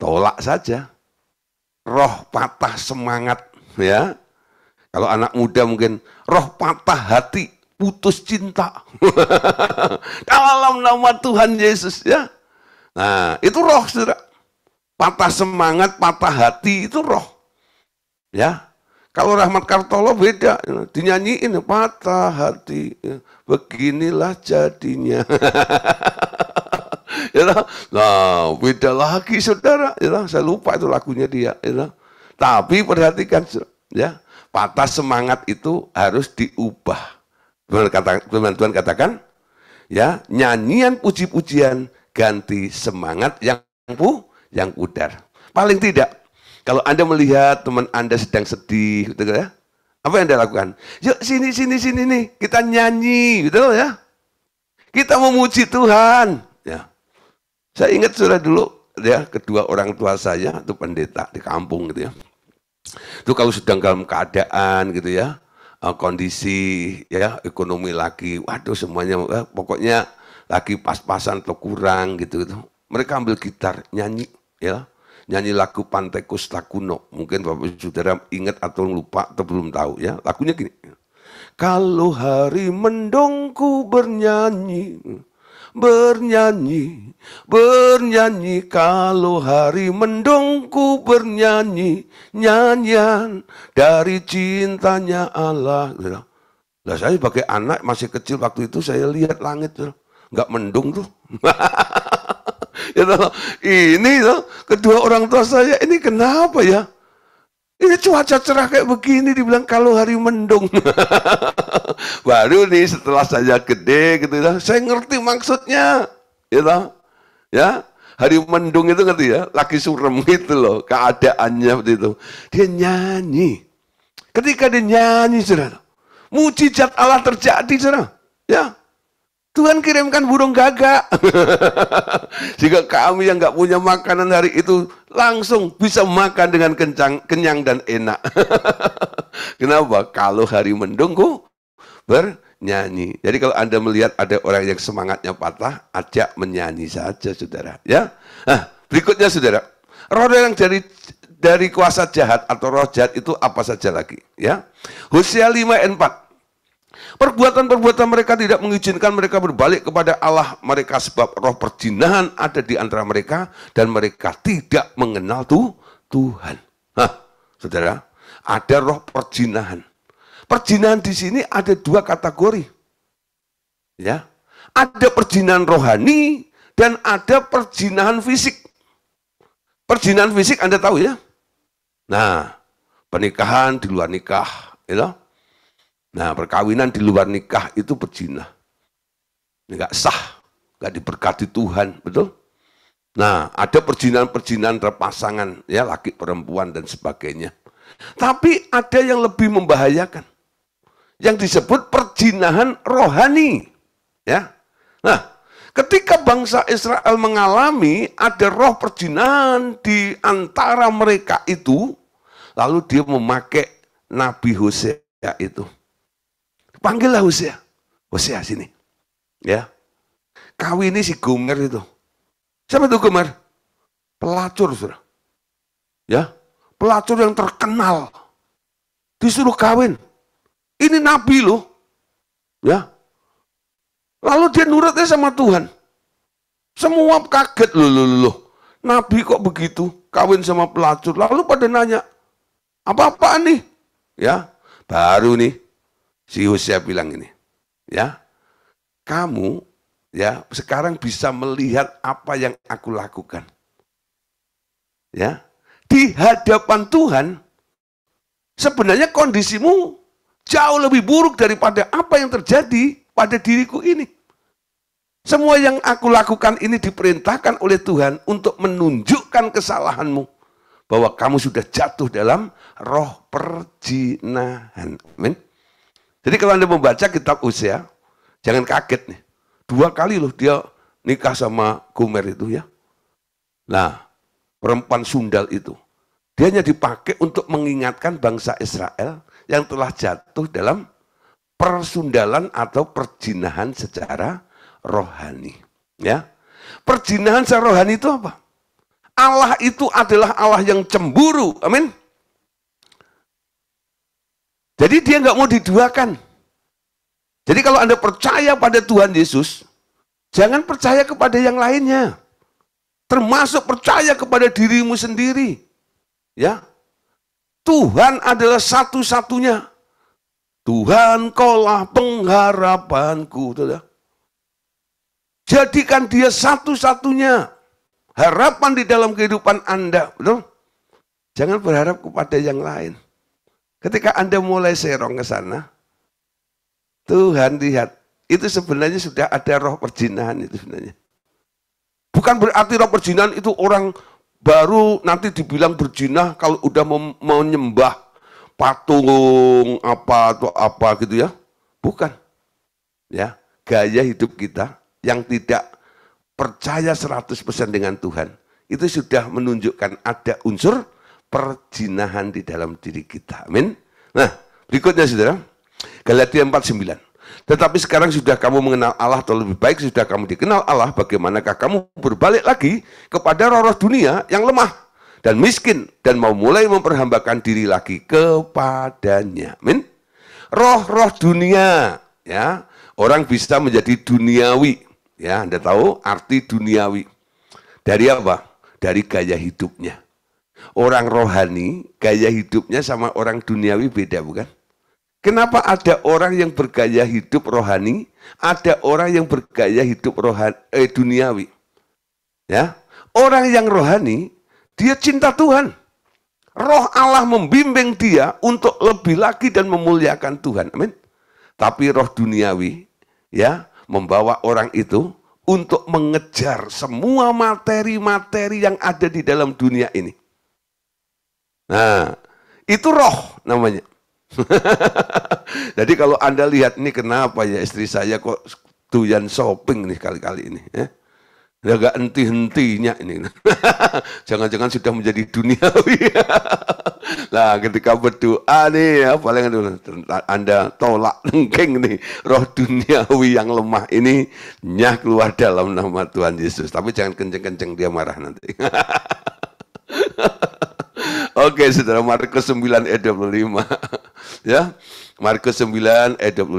Tolak saja. Roh patah semangat, ya. Kalau anak muda mungkin roh patah hati, putus cinta. Dalam nama Tuhan Yesus ya. Nah, itu roh Saudara. Patah semangat, patah hati itu roh. Ya. Kalau Rahmat Kartolo beda, dinyanyiin patah hati, ya. beginilah jadinya. ya, nah, beda lagi saudara. Ya, saya lupa itu lagunya dia. Ya. Tapi perhatikan, ya, patah semangat itu harus diubah Tuhan, kata, Tuhan, Tuhan katakan, ya nyanyian puji-pujian ganti semangat yang pu, yang pudar. Paling tidak, kalau Anda melihat teman Anda sedang sedih, gitu kan ya, apa yang Anda lakukan? Yuk sini, sini, sini nih, kita nyanyi, gitu loh ya. Kita memuji Tuhan. Ya. Saya ingat sudah dulu, ya kedua orang tua saya itu pendeta di kampung gitu ya. Itu kalau sedang dalam keadaan gitu ya, uh, kondisi ya ekonomi lagi waduh semuanya eh, pokoknya lagi pas-pasan atau kurang gitu gitu mereka ambil gitar nyanyi ya nyanyi lagu Pantai Kusta Kuno mungkin bapak saudara ingat atau lupa atau belum tahu ya lagunya gini kalau hari mendongku bernyanyi bernyanyi, bernyanyi kalau hari mendungku bernyanyi nyanyian dari cintanya Allah. Lah saya sebagai anak masih kecil waktu itu saya lihat langit tuh nggak mendung tuh. Ya ini tuh, kedua orang tua saya ini kenapa ya? Ini iya, cuaca cerah kayak begini dibilang kalau hari mendung. Baru nih setelah saya gede gitu ya. saya ngerti maksudnya. Gitu. Ya, hari mendung itu ngerti ya, lagi surem gitu loh keadaannya begitu. itu. Dia nyanyi. Ketika dia nyanyi saudara, mujizat Allah terjadi saudara. Ya, Tuhan kirimkan burung gagak. Sehingga kami yang nggak punya makanan hari itu langsung bisa makan dengan kencang, kenyang dan enak. Kenapa? Kalau hari mendung bernyanyi. Jadi kalau Anda melihat ada orang yang semangatnya patah, ajak menyanyi saja saudara. Ya. Nah, berikutnya saudara. Roh yang dari dari kuasa jahat atau roh jahat itu apa saja lagi? Ya. Hosea 5 ayat 4. Perbuatan-perbuatan mereka tidak mengizinkan mereka berbalik kepada Allah mereka sebab roh perjinahan ada di antara mereka dan mereka tidak mengenal tuh Tuhan. Hah, saudara, ada roh perjinahan. Perjinahan di sini ada dua kategori. Ya. Ada perjinahan rohani dan ada perjinahan fisik. Perjinahan fisik Anda tahu ya? Nah, pernikahan di luar nikah, you ya know? Nah perkawinan di luar nikah itu berzina. Enggak sah, enggak diberkati Tuhan, betul? Nah ada perjinan-perjinan terpasangan, ya laki perempuan dan sebagainya. Tapi ada yang lebih membahayakan. Yang disebut perzinahan rohani. ya. Nah, Ketika bangsa Israel mengalami ada roh perzinahan di antara mereka itu, lalu dia memakai Nabi Hosea itu. Panggillah Hosea. Hosea sini. Ya. Kawini si Gomer itu. Siapa itu Gomer? Pelacur, Saudara. Ya, pelacur yang terkenal. Disuruh kawin. Ini nabi loh. Ya. Lalu dia nurutnya sama Tuhan. Semua kaget loh, loh, loh. Nabi kok begitu? Kawin sama pelacur. Lalu pada nanya, apa-apaan nih? Ya, baru nih Si Hosea bilang ini, ya, kamu ya sekarang bisa melihat apa yang aku lakukan. Ya, di hadapan Tuhan sebenarnya kondisimu jauh lebih buruk daripada apa yang terjadi pada diriku ini. Semua yang aku lakukan ini diperintahkan oleh Tuhan untuk menunjukkan kesalahanmu. Bahwa kamu sudah jatuh dalam roh perjinahan. Amin. Jadi kalau Anda membaca kitab usia, ya, jangan kaget nih. Dua kali loh dia nikah sama Gomer itu ya. Nah, perempuan sundal itu. Dia hanya dipakai untuk mengingatkan bangsa Israel yang telah jatuh dalam persundalan atau perjinahan secara rohani. Ya, Perjinahan secara rohani itu apa? Allah itu adalah Allah yang cemburu. Amin. Jadi dia nggak mau diduakan. Jadi kalau Anda percaya pada Tuhan Yesus, jangan percaya kepada yang lainnya. Termasuk percaya kepada dirimu sendiri. Ya. Tuhan adalah satu-satunya. Tuhan kaulah pengharapanku. Jadikan dia satu-satunya harapan di dalam kehidupan Anda. Betul? Jangan berharap kepada yang lain. Ketika Anda mulai serong ke sana, Tuhan lihat, itu sebenarnya sudah ada roh perjinahan itu sebenarnya. Bukan berarti roh perjinahan itu orang baru nanti dibilang berjinah kalau udah mau menyembah patung apa atau apa gitu ya. Bukan. Ya, gaya hidup kita yang tidak percaya 100% dengan Tuhan itu sudah menunjukkan ada unsur perjinahan di dalam diri kita. Amin. Nah, berikutnya saudara. Galatia 49. Tetapi sekarang sudah kamu mengenal Allah atau lebih baik sudah kamu dikenal Allah, bagaimanakah kamu berbalik lagi kepada roh-roh dunia yang lemah dan miskin dan mau mulai memperhambakan diri lagi kepadanya. Amin. Roh-roh dunia, ya. Orang bisa menjadi duniawi, ya. Anda tahu arti duniawi. Dari apa? Dari gaya hidupnya orang rohani gaya hidupnya sama orang duniawi beda bukan? Kenapa ada orang yang bergaya hidup rohani, ada orang yang bergaya hidup rohani eh, duniawi? Ya, orang yang rohani dia cinta Tuhan. Roh Allah membimbing dia untuk lebih lagi dan memuliakan Tuhan. Amin. Tapi roh duniawi ya membawa orang itu untuk mengejar semua materi-materi yang ada di dalam dunia ini. Nah, itu roh namanya. Jadi kalau Anda lihat ini kenapa ya istri saya kok tuyan shopping nih kali-kali ini. Ya? Ya gak henti-hentinya ini. Jangan-jangan sudah menjadi duniawi. nah, ketika berdoa nih, ya, paling Anda tolak nengking nih. Roh duniawi yang lemah ini nyah keluar dalam nama Tuhan Yesus. Tapi jangan kenceng-kenceng dia marah nanti. Oke, saudara Markus 9 ayat 25. ya. Markus 9 ayat 25.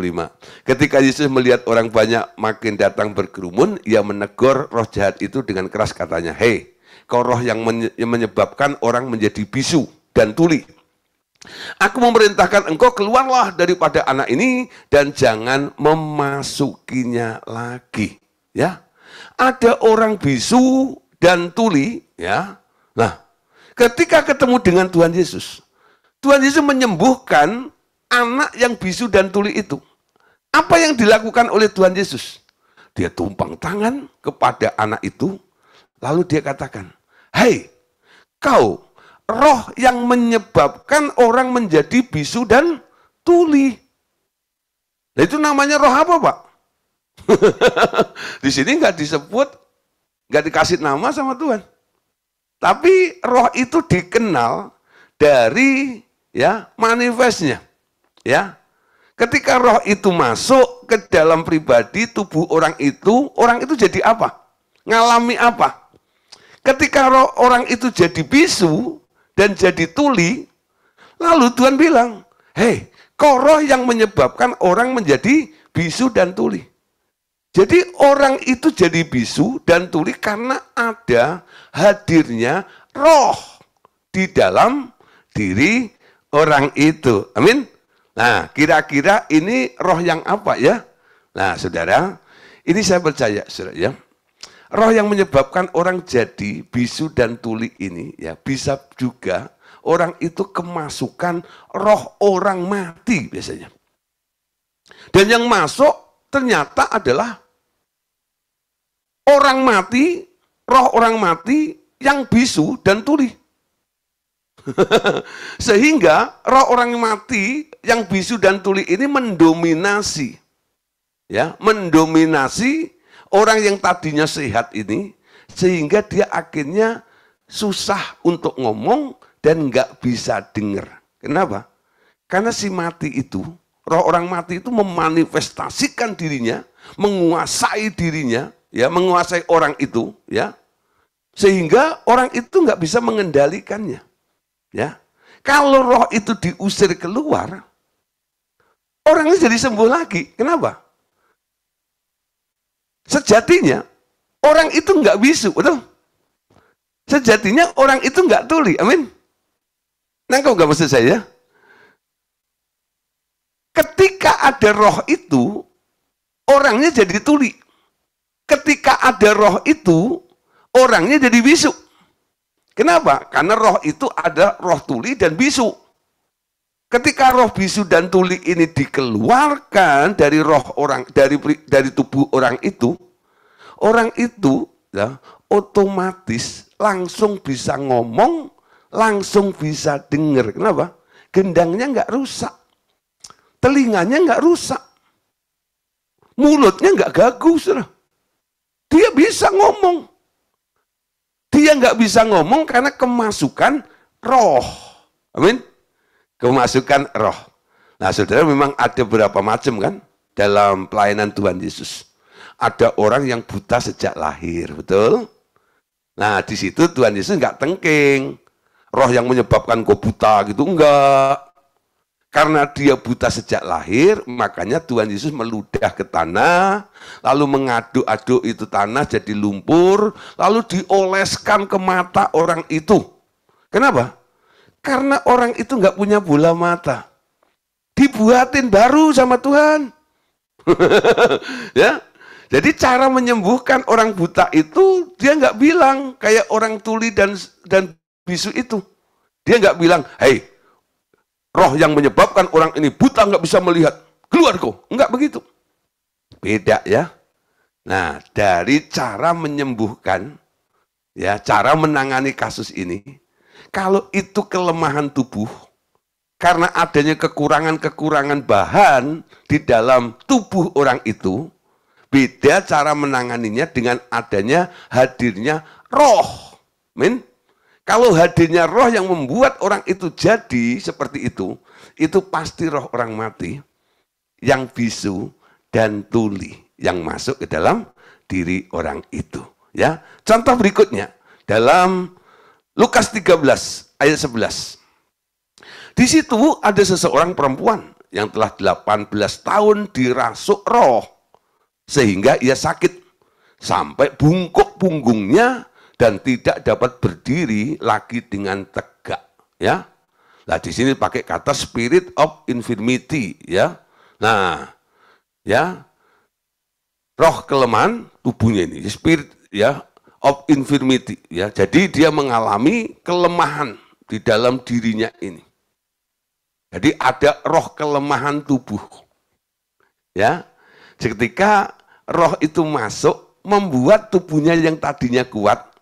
Ketika Yesus melihat orang banyak makin datang berkerumun, ia menegur roh jahat itu dengan keras katanya, "Hei, kau roh yang menyebabkan orang menjadi bisu dan tuli. Aku memerintahkan engkau keluarlah daripada anak ini dan jangan memasukinya lagi." Ya. Ada orang bisu dan tuli, ya. Nah, Ketika ketemu dengan Tuhan Yesus, Tuhan Yesus menyembuhkan anak yang bisu dan tuli itu. Apa yang dilakukan oleh Tuhan Yesus? Dia tumpang tangan kepada anak itu, lalu dia katakan, Hei, kau roh yang menyebabkan orang menjadi bisu dan tuli. Nah, itu namanya roh apa, Pak? di sini nggak disebut, nggak dikasih nama sama Tuhan. Tapi roh itu dikenal dari ya manifestnya. Ya. Ketika roh itu masuk ke dalam pribadi tubuh orang itu, orang itu jadi apa? Ngalami apa? Ketika roh orang itu jadi bisu dan jadi tuli, lalu Tuhan bilang, "Hei, kok roh yang menyebabkan orang menjadi bisu dan tuli." Jadi orang itu jadi bisu dan tuli karena ada hadirnya roh di dalam diri orang itu. Amin. Nah, kira-kira ini roh yang apa ya? Nah, saudara, ini saya percaya, saudara ya. Roh yang menyebabkan orang jadi bisu dan tuli ini ya bisa juga orang itu kemasukan roh orang mati biasanya. Dan yang masuk ternyata adalah orang mati, roh orang mati yang bisu dan tuli. Sehingga roh orang mati yang bisu dan tuli ini mendominasi. Ya, mendominasi orang yang tadinya sehat ini sehingga dia akhirnya susah untuk ngomong dan nggak bisa dengar. Kenapa? Karena si mati itu, roh orang mati itu memanifestasikan dirinya, menguasai dirinya, ya menguasai orang itu, ya sehingga orang itu nggak bisa mengendalikannya, ya. Kalau roh itu diusir keluar, orangnya jadi sembuh lagi. Kenapa? Sejatinya orang itu nggak bisu, betul? Sejatinya orang itu nggak tuli, amin. Nangkau nggak maksud saya? Ketika ada roh itu, orangnya jadi tuli. Ketika ada roh itu, orangnya jadi bisu. Kenapa? Karena roh itu ada roh tuli dan bisu. Ketika roh bisu dan tuli ini dikeluarkan dari roh orang dari dari tubuh orang itu, orang itu ya, otomatis langsung bisa ngomong, langsung bisa dengar. Kenapa? Gendangnya nggak rusak, telinganya nggak rusak, mulutnya nggak gagu, sudah. Dia bisa ngomong. Dia nggak bisa ngomong karena kemasukan roh. Amin. Kemasukan roh. Nah saudara memang ada beberapa macam kan dalam pelayanan Tuhan Yesus. Ada orang yang buta sejak lahir, betul? Nah di situ Tuhan Yesus nggak tengking. Roh yang menyebabkan kau buta gitu, enggak karena dia buta sejak lahir, makanya Tuhan Yesus meludah ke tanah, lalu mengaduk-aduk itu tanah jadi lumpur, lalu dioleskan ke mata orang itu. Kenapa? Karena orang itu nggak punya bola mata. Dibuatin baru sama Tuhan. ya, jadi cara menyembuhkan orang buta itu dia nggak bilang kayak orang tuli dan dan bisu itu. Dia nggak bilang, hei roh yang menyebabkan orang ini buta nggak bisa melihat. Keluar kok Enggak begitu. Beda ya. Nah, dari cara menyembuhkan, ya cara menangani kasus ini, kalau itu kelemahan tubuh, karena adanya kekurangan-kekurangan bahan di dalam tubuh orang itu, beda cara menanganinya dengan adanya hadirnya roh. Min? Kalau hadirnya roh yang membuat orang itu jadi seperti itu, itu pasti roh orang mati yang bisu dan tuli yang masuk ke dalam diri orang itu. Ya, contoh berikutnya dalam Lukas 13 ayat 11. Di situ ada seseorang perempuan yang telah 18 tahun dirasuk roh sehingga ia sakit sampai bungkuk punggungnya dan tidak dapat berdiri lagi dengan tegak ya nah di sini pakai kata spirit of infirmity ya nah ya roh kelemahan tubuhnya ini spirit ya of infirmity ya jadi dia mengalami kelemahan di dalam dirinya ini jadi ada roh kelemahan tubuh ya ketika roh itu masuk membuat tubuhnya yang tadinya kuat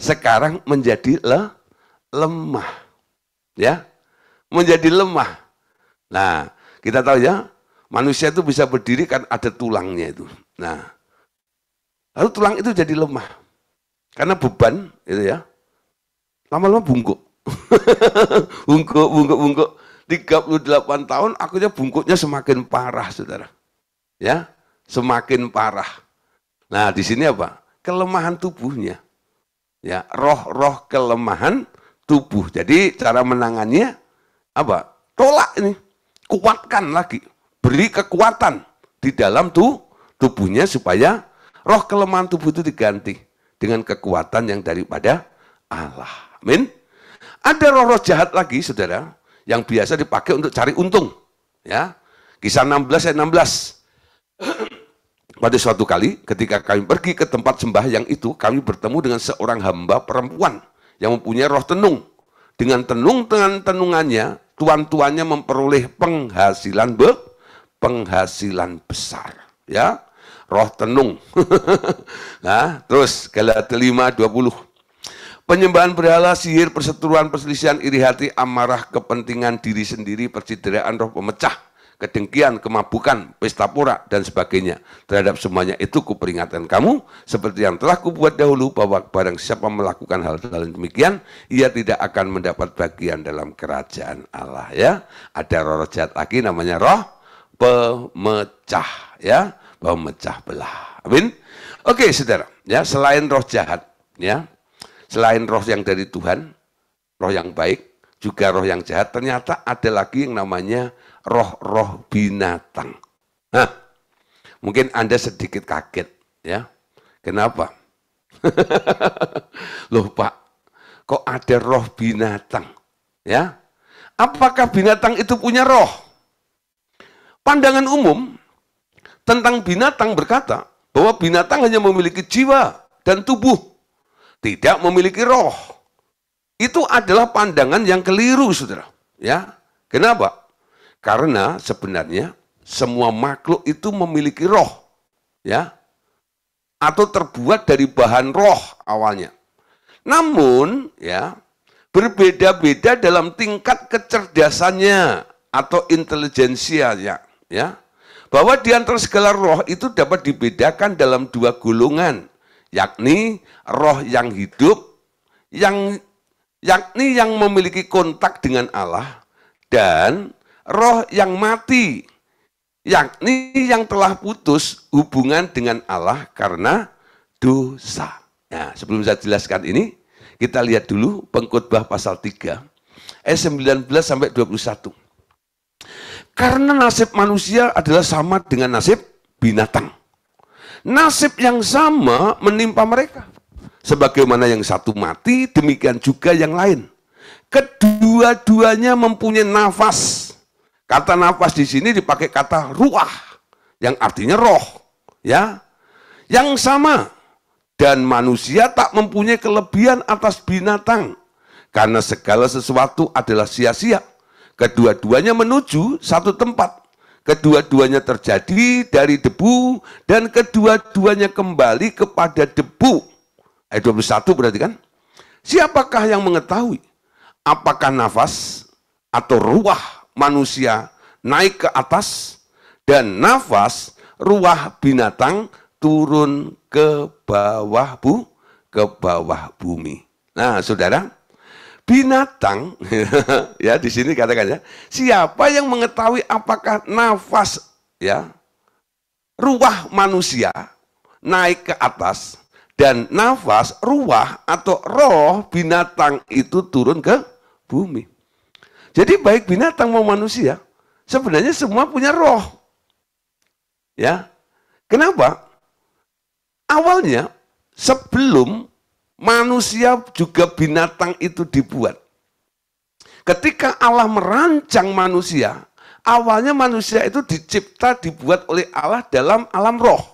sekarang menjadi le, lemah. Ya. Menjadi lemah. Nah, kita tahu ya, manusia itu bisa berdiri kan ada tulangnya itu. Nah, lalu tulang itu jadi lemah. Karena beban itu ya. Lama-lama bungkuk. bungkuk, bungkuk, bungkuk. 38 tahun akunya bungkuknya semakin parah, Saudara. Ya, semakin parah. Nah, di sini apa? Kelemahan tubuhnya ya roh-roh kelemahan tubuh. Jadi cara menangannya apa? Tolak ini, kuatkan lagi, beri kekuatan di dalam tuh tubuhnya supaya roh kelemahan tubuh itu diganti dengan kekuatan yang daripada Allah. Amin. Ada roh-roh jahat lagi, saudara, yang biasa dipakai untuk cari untung. Ya, kisah 16 ayat 16. Pada suatu kali ketika kami pergi ke tempat sembahyang itu, kami bertemu dengan seorang hamba perempuan yang mempunyai roh tenung. Dengan tenung dengan tenungannya, tuan-tuannya memperoleh penghasilan be, penghasilan besar, ya. Roh tenung. nah, terus Galatia 5 20. Penyembahan berhala, sihir, perseteruan, perselisihan, iri hati, amarah, kepentingan diri sendiri, percideraan roh pemecah kedengkian, kemabukan, pesta pora, dan sebagainya. Terhadap semuanya itu kuperingatkan kamu, seperti yang telah kubuat dahulu, bahwa barang siapa melakukan hal hal demikian, ia tidak akan mendapat bagian dalam kerajaan Allah. ya Ada roh jahat lagi namanya roh pemecah. ya Pemecah belah. Amin. Oke, saudara. ya Selain roh jahat, ya selain roh yang dari Tuhan, roh yang baik, juga roh yang jahat, ternyata ada lagi yang namanya roh-roh binatang. Nah, mungkin Anda sedikit kaget ya. Kenapa? Loh Pak, kok ada roh binatang? Ya, apakah binatang itu punya roh? Pandangan umum tentang binatang berkata bahwa binatang hanya memiliki jiwa dan tubuh, tidak memiliki roh. Itu adalah pandangan yang keliru, saudara. Ya, kenapa? Karena sebenarnya semua makhluk itu memiliki roh, ya, atau terbuat dari bahan roh awalnya. Namun, ya, berbeda-beda dalam tingkat kecerdasannya atau intelijensialnya, ya. Bahwa di antara segala roh itu dapat dibedakan dalam dua golongan, yakni roh yang hidup, yang yakni yang memiliki kontak dengan Allah dan roh yang mati, yakni yang telah putus hubungan dengan Allah karena dosa. Nah, sebelum saya jelaskan ini, kita lihat dulu pengkhotbah pasal 3, ayat 19 sampai 21. Karena nasib manusia adalah sama dengan nasib binatang. Nasib yang sama menimpa mereka. Sebagaimana yang satu mati, demikian juga yang lain. Kedua-duanya mempunyai nafas Kata nafas di sini dipakai kata ruah yang artinya roh, ya. Yang sama dan manusia tak mempunyai kelebihan atas binatang karena segala sesuatu adalah sia-sia. Kedua-duanya menuju satu tempat. Kedua-duanya terjadi dari debu dan kedua-duanya kembali kepada debu. Ayat 21 berarti kan? Siapakah yang mengetahui apakah nafas atau ruah manusia naik ke atas dan nafas ruah binatang turun ke bawah bu ke bawah bumi. Nah, Saudara, binatang ya di sini katakan ya, siapa yang mengetahui apakah nafas ya ruah manusia naik ke atas dan nafas ruah atau roh binatang itu turun ke bumi. Jadi baik binatang maupun manusia, sebenarnya semua punya roh. Ya. Kenapa? Awalnya sebelum manusia juga binatang itu dibuat. Ketika Allah merancang manusia, awalnya manusia itu dicipta dibuat oleh Allah dalam alam roh,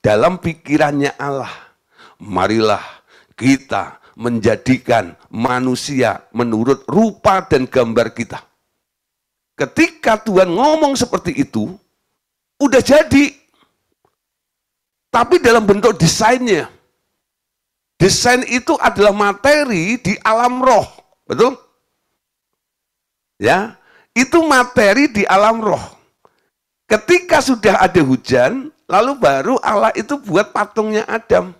dalam pikirannya Allah. Marilah kita menjadikan manusia menurut rupa dan gambar kita. Ketika Tuhan ngomong seperti itu, udah jadi. Tapi dalam bentuk desainnya. Desain itu adalah materi di alam roh, betul? Ya, itu materi di alam roh. Ketika sudah ada hujan, lalu baru Allah itu buat patungnya Adam.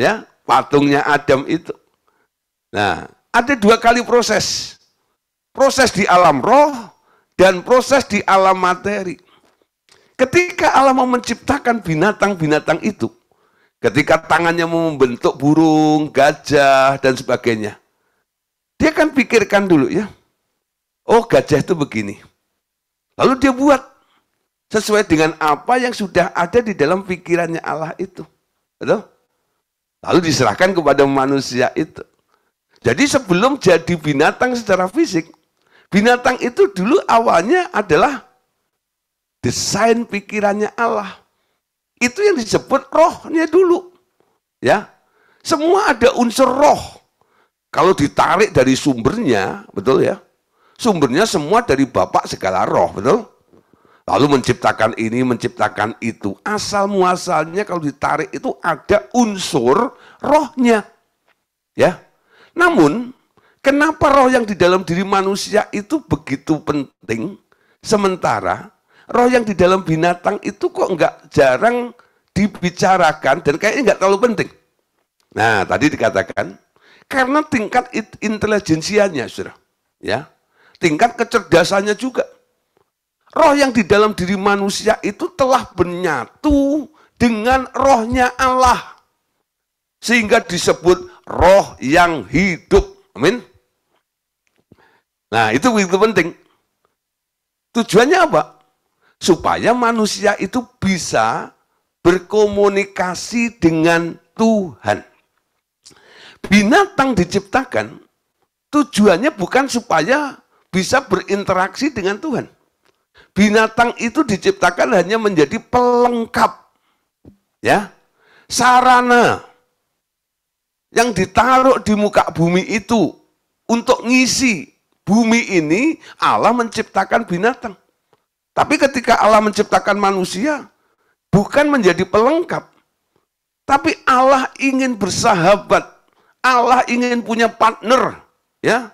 Ya, patungnya Adam itu. Nah, ada dua kali proses. Proses di alam roh dan proses di alam materi. Ketika Allah mau menciptakan binatang-binatang itu, ketika tangannya mau membentuk burung, gajah, dan sebagainya, dia kan pikirkan dulu ya, oh gajah itu begini. Lalu dia buat sesuai dengan apa yang sudah ada di dalam pikirannya Allah itu. Betul? Lalu diserahkan kepada manusia itu. Jadi sebelum jadi binatang secara fisik, binatang itu dulu awalnya adalah desain pikirannya Allah. Itu yang disebut rohnya dulu. Ya. Semua ada unsur roh. Kalau ditarik dari sumbernya, betul ya? Sumbernya semua dari Bapak segala roh, betul? Lalu menciptakan ini, menciptakan itu. Asal muasalnya kalau ditarik itu ada unsur rohnya. Ya. Namun, kenapa roh yang di dalam diri manusia itu begitu penting sementara roh yang di dalam binatang itu kok enggak jarang dibicarakan dan kayaknya enggak terlalu penting. Nah, tadi dikatakan karena tingkat intelijensianya, sudah Ya. Tingkat kecerdasannya juga Roh yang di dalam diri manusia itu telah menyatu dengan rohnya Allah. Sehingga disebut roh yang hidup. Amin. Nah, itu begitu penting. Tujuannya apa? Supaya manusia itu bisa berkomunikasi dengan Tuhan. Binatang diciptakan tujuannya bukan supaya bisa berinteraksi dengan Tuhan. Binatang itu diciptakan hanya menjadi pelengkap. Ya. Sarana yang ditaruh di muka bumi itu untuk ngisi bumi ini Allah menciptakan binatang. Tapi ketika Allah menciptakan manusia bukan menjadi pelengkap. Tapi Allah ingin bersahabat. Allah ingin punya partner, ya.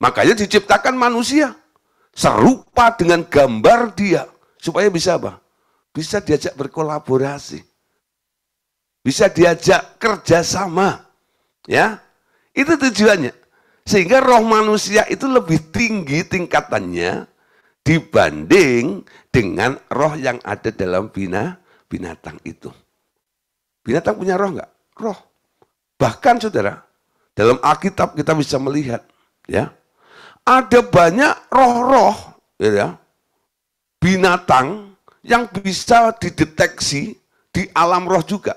Makanya diciptakan manusia serupa dengan gambar dia. Supaya bisa apa? Bisa diajak berkolaborasi. Bisa diajak kerjasama. Ya, itu tujuannya. Sehingga roh manusia itu lebih tinggi tingkatannya dibanding dengan roh yang ada dalam bina, binatang itu. Binatang punya roh enggak? Roh. Bahkan saudara, dalam Alkitab kita bisa melihat, ya, ada banyak roh-roh gitu ya, binatang yang bisa dideteksi di alam roh juga.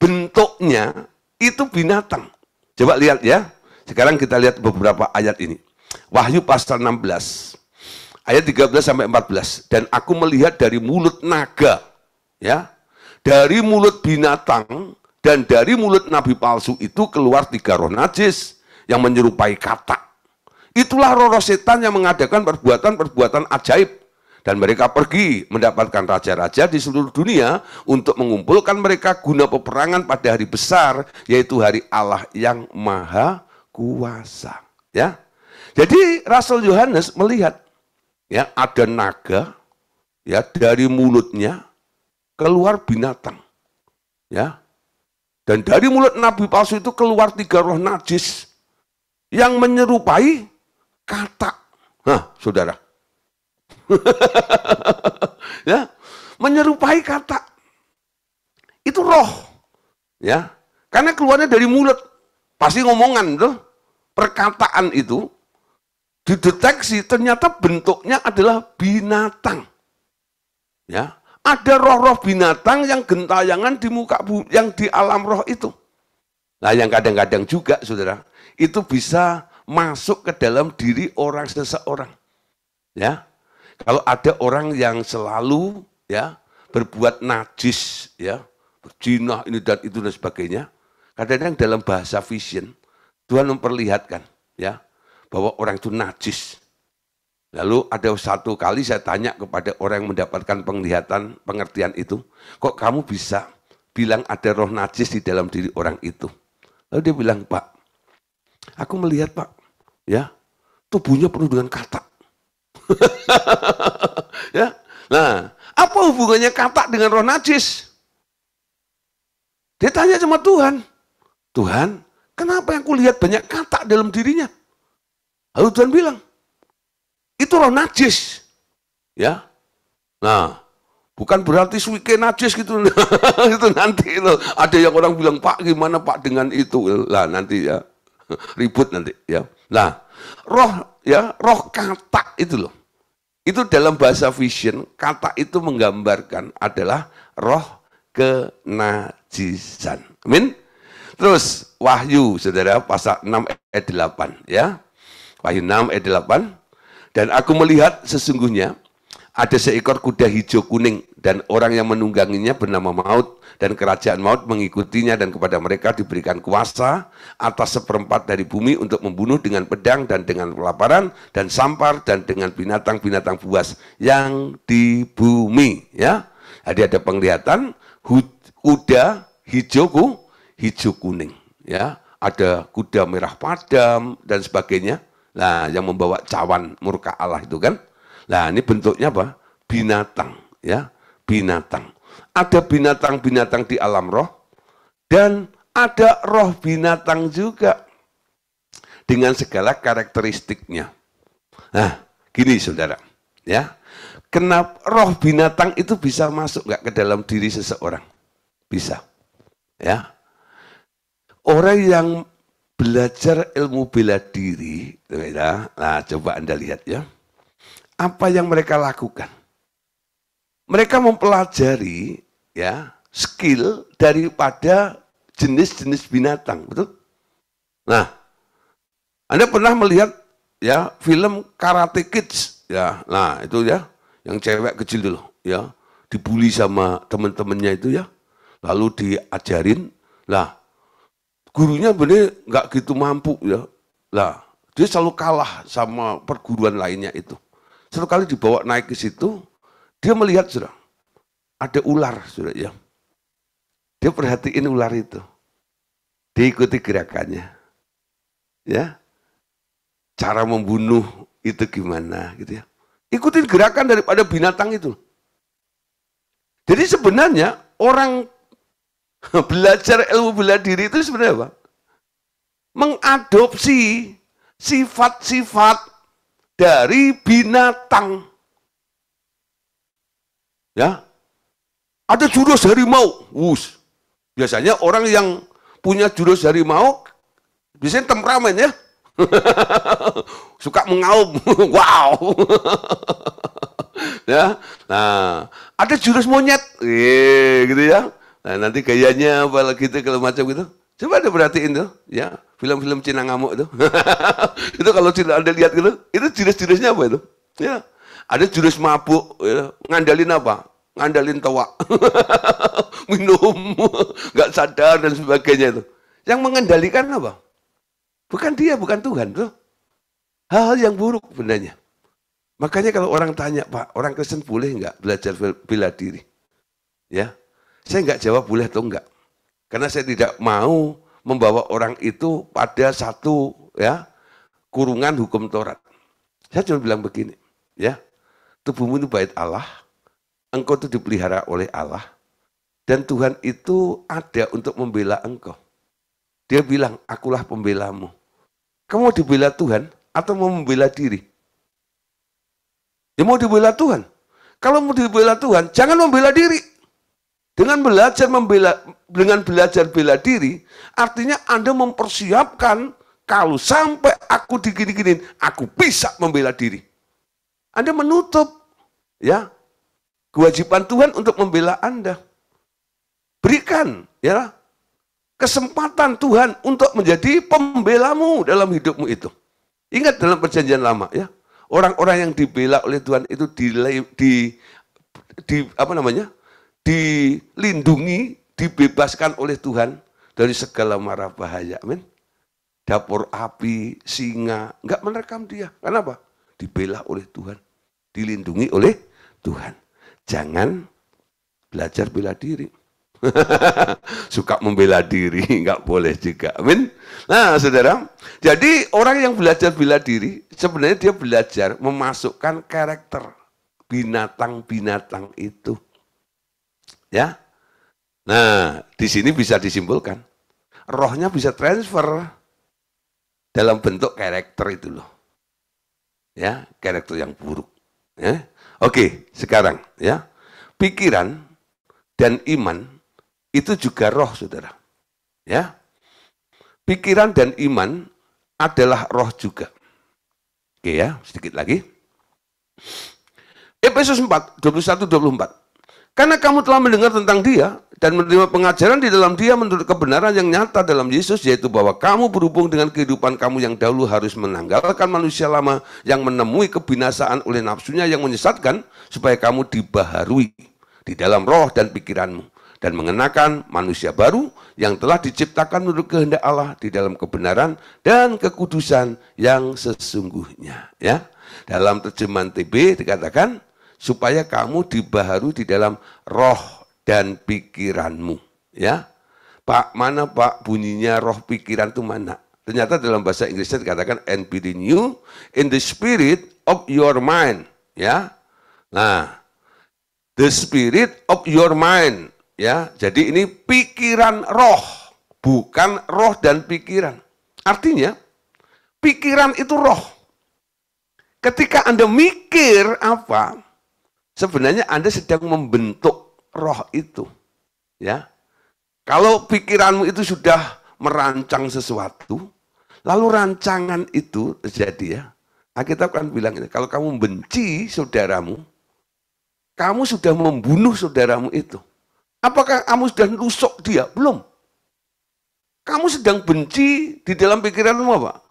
Bentuknya itu binatang. Coba lihat ya. Sekarang kita lihat beberapa ayat ini. Wahyu pasal 16 ayat 13 sampai 14 dan aku melihat dari mulut naga ya dari mulut binatang dan dari mulut nabi palsu itu keluar tiga roh najis yang menyerupai katak Itulah roh-roh setan yang mengadakan perbuatan-perbuatan ajaib. Dan mereka pergi mendapatkan raja-raja di seluruh dunia untuk mengumpulkan mereka guna peperangan pada hari besar, yaitu hari Allah yang maha kuasa. Ya, Jadi Rasul Yohanes melihat ya ada naga ya dari mulutnya keluar binatang. Ya. Dan dari mulut nabi palsu itu keluar tiga roh najis yang menyerupai kata. Hah, saudara. ya, menyerupai kata. Itu roh. Ya. Karena keluarnya dari mulut. Pasti ngomongan tuh. Perkataan itu dideteksi ternyata bentuknya adalah binatang. Ya, ada roh-roh binatang yang gentayangan di muka bu yang di alam roh itu. Nah, yang kadang-kadang juga Saudara, itu bisa masuk ke dalam diri orang seseorang. Ya. Kalau ada orang yang selalu ya berbuat najis ya, berzina ini dan itu dan sebagainya, kadang-kadang dalam bahasa vision Tuhan memperlihatkan ya bahwa orang itu najis. Lalu ada satu kali saya tanya kepada orang yang mendapatkan penglihatan, pengertian itu, kok kamu bisa bilang ada roh najis di dalam diri orang itu? Lalu dia bilang, Pak, aku melihat Pak, ya tubuhnya penuh dengan katak. ya. Nah, apa hubungannya katak dengan roh najis? Dia tanya sama Tuhan. Tuhan, kenapa yang kulihat banyak katak dalam dirinya? Lalu Tuhan bilang, itu roh najis. Ya. Nah, bukan berarti suike najis gitu. itu nanti loh. Ada yang orang bilang, Pak gimana Pak dengan itu? Lah nanti ya. Ribut nanti ya. Nah, roh ya roh kata itu loh. Itu dalam bahasa vision, kata itu menggambarkan adalah roh kenajisan. Amin. Terus Wahyu Saudara pasal 6 ayat 8 ya. Wahyu 6 ayat 8. Dan aku melihat sesungguhnya ada seekor kuda hijau kuning dan orang yang menungganginya bernama maut dan kerajaan maut mengikutinya dan kepada mereka diberikan kuasa atas seperempat dari bumi untuk membunuh dengan pedang dan dengan kelaparan dan sampar dan dengan binatang-binatang buas yang di bumi ya jadi ada penglihatan kuda hijauku hijau kuning ya ada kuda merah padam dan sebagainya nah yang membawa cawan murka Allah itu kan nah ini bentuknya apa binatang ya binatang. Ada binatang-binatang di alam roh, dan ada roh binatang juga dengan segala karakteristiknya. Nah, gini saudara, ya. Kenapa roh binatang itu bisa masuk nggak ke dalam diri seseorang? Bisa, ya. Orang yang belajar ilmu bela diri, nah coba anda lihat ya, apa yang mereka lakukan? mereka mempelajari ya skill daripada jenis-jenis binatang, betul? Nah, Anda pernah melihat ya film Karate Kids ya. Nah, itu ya yang cewek kecil dulu ya dibully sama teman-temannya itu ya. Lalu diajarin, lah gurunya benar-benar nggak gitu mampu ya. Lah, dia selalu kalah sama perguruan lainnya itu. Satu kali dibawa naik ke situ, dia melihat sudah ada ular sudah ya. Dia perhatiin ular itu. Diikuti gerakannya. Ya. Cara membunuh itu gimana gitu ya. Ikutin gerakan daripada binatang itu. Jadi sebenarnya orang belajar ilmu bela diri itu sebenarnya apa? Mengadopsi sifat-sifat dari binatang. Ya. Ada jurus harimau. Wus. Biasanya orang yang punya jurus harimau biasanya temperamen ya. Suka mengaum. wow. ya. Nah, ada jurus monyet. eh gitu ya. Nah, nanti gayanya apa gitu kalau macam gitu. Coba ada perhatiin tuh, ya film-film Cina ngamuk tuh. itu kalau tidak ada lihat gitu, itu jurus-jurusnya apa itu? Ya, ada jurus mabuk, ya. ngandalin apa? ngandalin tawa, minum, nggak sadar dan sebagainya itu. Yang mengendalikan apa? Bukan dia, bukan Tuhan tuh. Hal-hal yang buruk benarnya. Makanya kalau orang tanya, Pak, orang Kristen boleh nggak belajar bela diri? Ya, saya nggak jawab boleh atau enggak. Karena saya tidak mau membawa orang itu pada satu ya kurungan hukum Taurat. Saya cuma bilang begini, ya, tubuhmu itu bait Allah, engkau itu dipelihara oleh Allah dan Tuhan itu ada untuk membela engkau. Dia bilang, akulah pembelamu. Kamu mau dibela Tuhan atau mau membela diri? Dia ya, mau dibela Tuhan. Kalau mau dibela Tuhan, jangan membela diri. Dengan belajar membela dengan belajar bela diri, artinya Anda mempersiapkan kalau sampai aku digini-giniin, aku bisa membela diri. Anda menutup ya kewajiban Tuhan untuk membela Anda. Berikan ya kesempatan Tuhan untuk menjadi pembelamu dalam hidupmu itu. Ingat dalam perjanjian lama ya, orang-orang yang dibela oleh Tuhan itu di, di, di apa namanya? dilindungi, dibebaskan oleh Tuhan dari segala mara bahaya. Amin. Dapur api, singa, enggak menerkam dia. Kenapa? Dibela oleh Tuhan, dilindungi oleh Tuhan. Jangan belajar bela diri. Suka membela diri, nggak boleh juga. Amin. Nah, saudara, jadi orang yang belajar bela diri, sebenarnya dia belajar memasukkan karakter binatang-binatang itu. Ya. Nah, di sini bisa disimpulkan. Rohnya bisa transfer dalam bentuk karakter itu loh. Ya, karakter yang buruk. Ya. Oke, sekarang ya. Pikiran dan iman itu juga roh, Saudara. Ya. Pikiran dan iman adalah roh juga. Oke ya, sedikit lagi. Efesus 4, 21-24. Karena kamu telah mendengar tentang dia dan menerima pengajaran di dalam dia menurut kebenaran yang nyata dalam Yesus yaitu bahwa kamu berhubung dengan kehidupan kamu yang dahulu harus menanggalkan manusia lama yang menemui kebinasaan oleh nafsunya yang menyesatkan supaya kamu dibaharui di dalam roh dan pikiranmu dan mengenakan manusia baru yang telah diciptakan menurut kehendak Allah di dalam kebenaran dan kekudusan yang sesungguhnya ya dalam terjemahan TB dikatakan supaya kamu dibaharu di dalam roh dan pikiranmu. Ya, Pak, mana Pak bunyinya roh pikiran itu mana? Ternyata dalam bahasa Inggrisnya dikatakan and be renewed in the spirit of your mind. Ya, nah, the spirit of your mind. Ya, jadi ini pikiran roh, bukan roh dan pikiran. Artinya, pikiran itu roh. Ketika Anda mikir apa, Sebenarnya Anda sedang membentuk roh itu. Ya. Kalau pikiranmu itu sudah merancang sesuatu, lalu rancangan itu terjadi ya. Kita akan bilang ini, kalau kamu benci saudaramu, kamu sudah membunuh saudaramu itu. Apakah kamu sudah rusuk dia? Belum. Kamu sedang benci di dalam pikiranmu apa?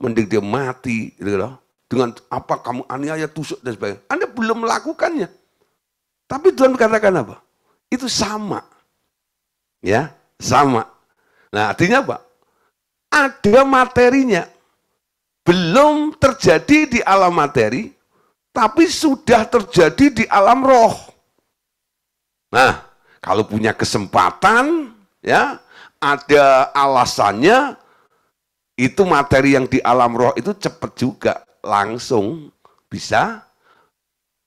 Mending dia mati, gitu loh dengan apa kamu aniaya, tusuk dan sebagainya. Anda belum melakukannya. Tapi Tuhan mengatakan apa? Itu sama. Ya, sama. Nah, artinya apa? Ada materinya. Belum terjadi di alam materi, tapi sudah terjadi di alam roh. Nah, kalau punya kesempatan, ya, ada alasannya, itu materi yang di alam roh itu cepat juga langsung bisa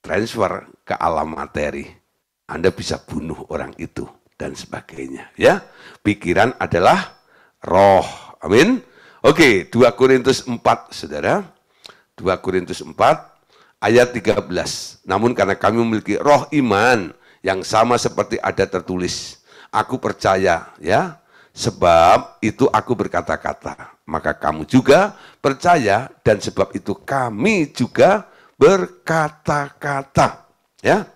transfer ke alam materi. Anda bisa bunuh orang itu dan sebagainya. Ya, pikiran adalah roh. Amin. Oke, 2 Korintus 4, saudara. 2 Korintus 4, ayat 13. Namun karena kami memiliki roh iman yang sama seperti ada tertulis. Aku percaya, ya. Sebab itu aku berkata-kata maka kamu juga percaya dan sebab itu kami juga berkata-kata ya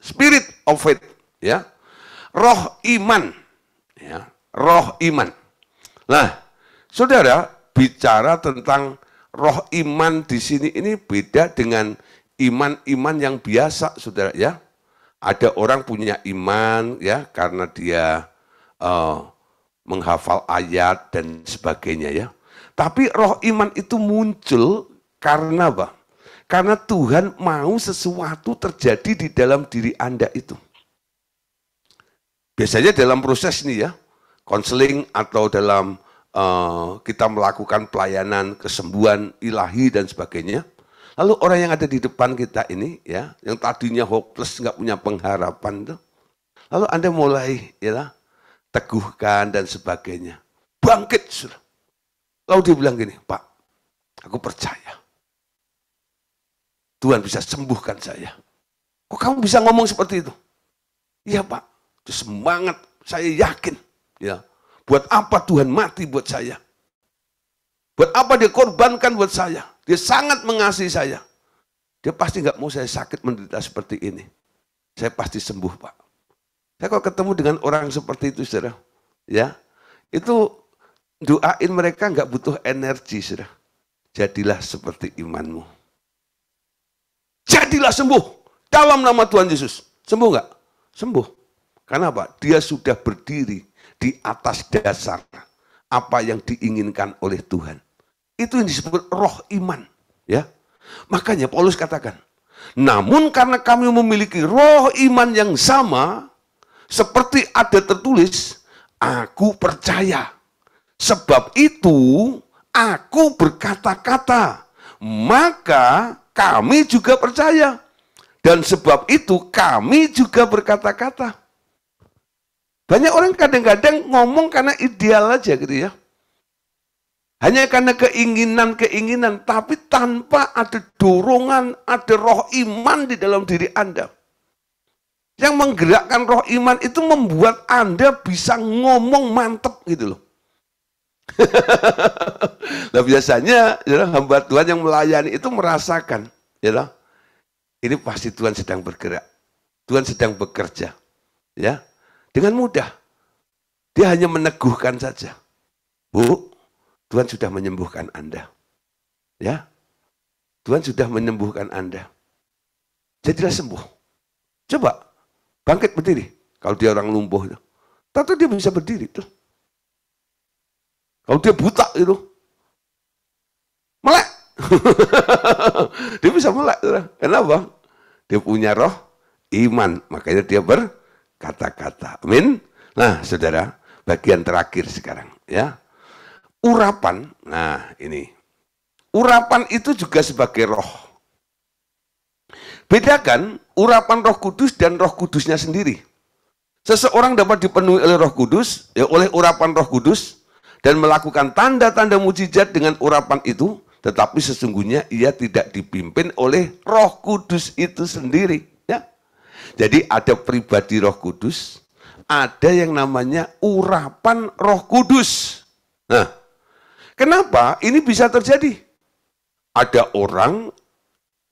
spirit of faith ya roh iman ya roh iman nah saudara bicara tentang roh iman di sini ini beda dengan iman-iman yang biasa saudara ya ada orang punya iman ya karena dia uh, menghafal ayat dan sebagainya ya. Tapi roh iman itu muncul karena apa? Karena Tuhan mau sesuatu terjadi di dalam diri Anda itu. Biasanya dalam proses nih ya, konseling atau dalam uh, kita melakukan pelayanan kesembuhan ilahi dan sebagainya. Lalu orang yang ada di depan kita ini ya, yang tadinya hopeless nggak punya pengharapan tuh, lalu Anda mulai ya teguhkan dan sebagainya. Bangkit sudah. Lalu dia bilang gini, Pak, aku percaya. Tuhan bisa sembuhkan saya. Kok kamu bisa ngomong seperti itu? Iya Pak, itu semangat, saya yakin. Ya, Buat apa Tuhan mati buat saya? Buat apa dia korbankan buat saya? Dia sangat mengasihi saya. Dia pasti nggak mau saya sakit menderita seperti ini. Saya pasti sembuh, Pak. Saya kalau ketemu dengan orang seperti itu, saudara, ya, itu doain mereka nggak butuh energi, saudara. Jadilah seperti imanmu. Jadilah sembuh dalam nama Tuhan Yesus. Sembuh nggak? Sembuh. Karena apa? Dia sudah berdiri di atas dasar apa yang diinginkan oleh Tuhan. Itu yang disebut roh iman. Ya, Makanya Paulus katakan, namun karena kami memiliki roh iman yang sama, seperti ada tertulis, aku percaya. Sebab itu aku berkata-kata, maka kami juga percaya. Dan sebab itu kami juga berkata-kata. Banyak orang kadang-kadang ngomong karena ideal aja gitu ya. Hanya karena keinginan-keinginan, tapi tanpa ada dorongan, ada roh iman di dalam diri Anda. Yang menggerakkan roh iman itu membuat Anda bisa ngomong mantep gitu loh. nah biasanya ya, hamba Tuhan yang melayani itu merasakan, ya ini pasti Tuhan sedang bergerak, Tuhan sedang bekerja, ya dengan mudah. Dia hanya meneguhkan saja, Bu, Tuhan sudah menyembuhkan Anda, ya Tuhan sudah menyembuhkan Anda. Jadilah sembuh. Coba Bangkit berdiri. Kalau dia orang lumpuh itu. Tapi dia bisa berdiri tuh. Kalau dia buta itu. Melek. dia bisa melek. Kenapa? Dia punya roh iman. Makanya dia berkata-kata. Amin. Nah, saudara, bagian terakhir sekarang ya. Urapan. Nah, ini. Urapan itu juga sebagai roh. Bedakan urapan Roh Kudus dan Roh Kudusnya sendiri. Seseorang dapat dipenuhi oleh Roh Kudus, ya oleh urapan Roh Kudus dan melakukan tanda-tanda mujizat dengan urapan itu, tetapi sesungguhnya ia tidak dipimpin oleh Roh Kudus itu sendiri, ya. Jadi ada pribadi Roh Kudus, ada yang namanya urapan Roh Kudus. Nah, kenapa ini bisa terjadi? Ada orang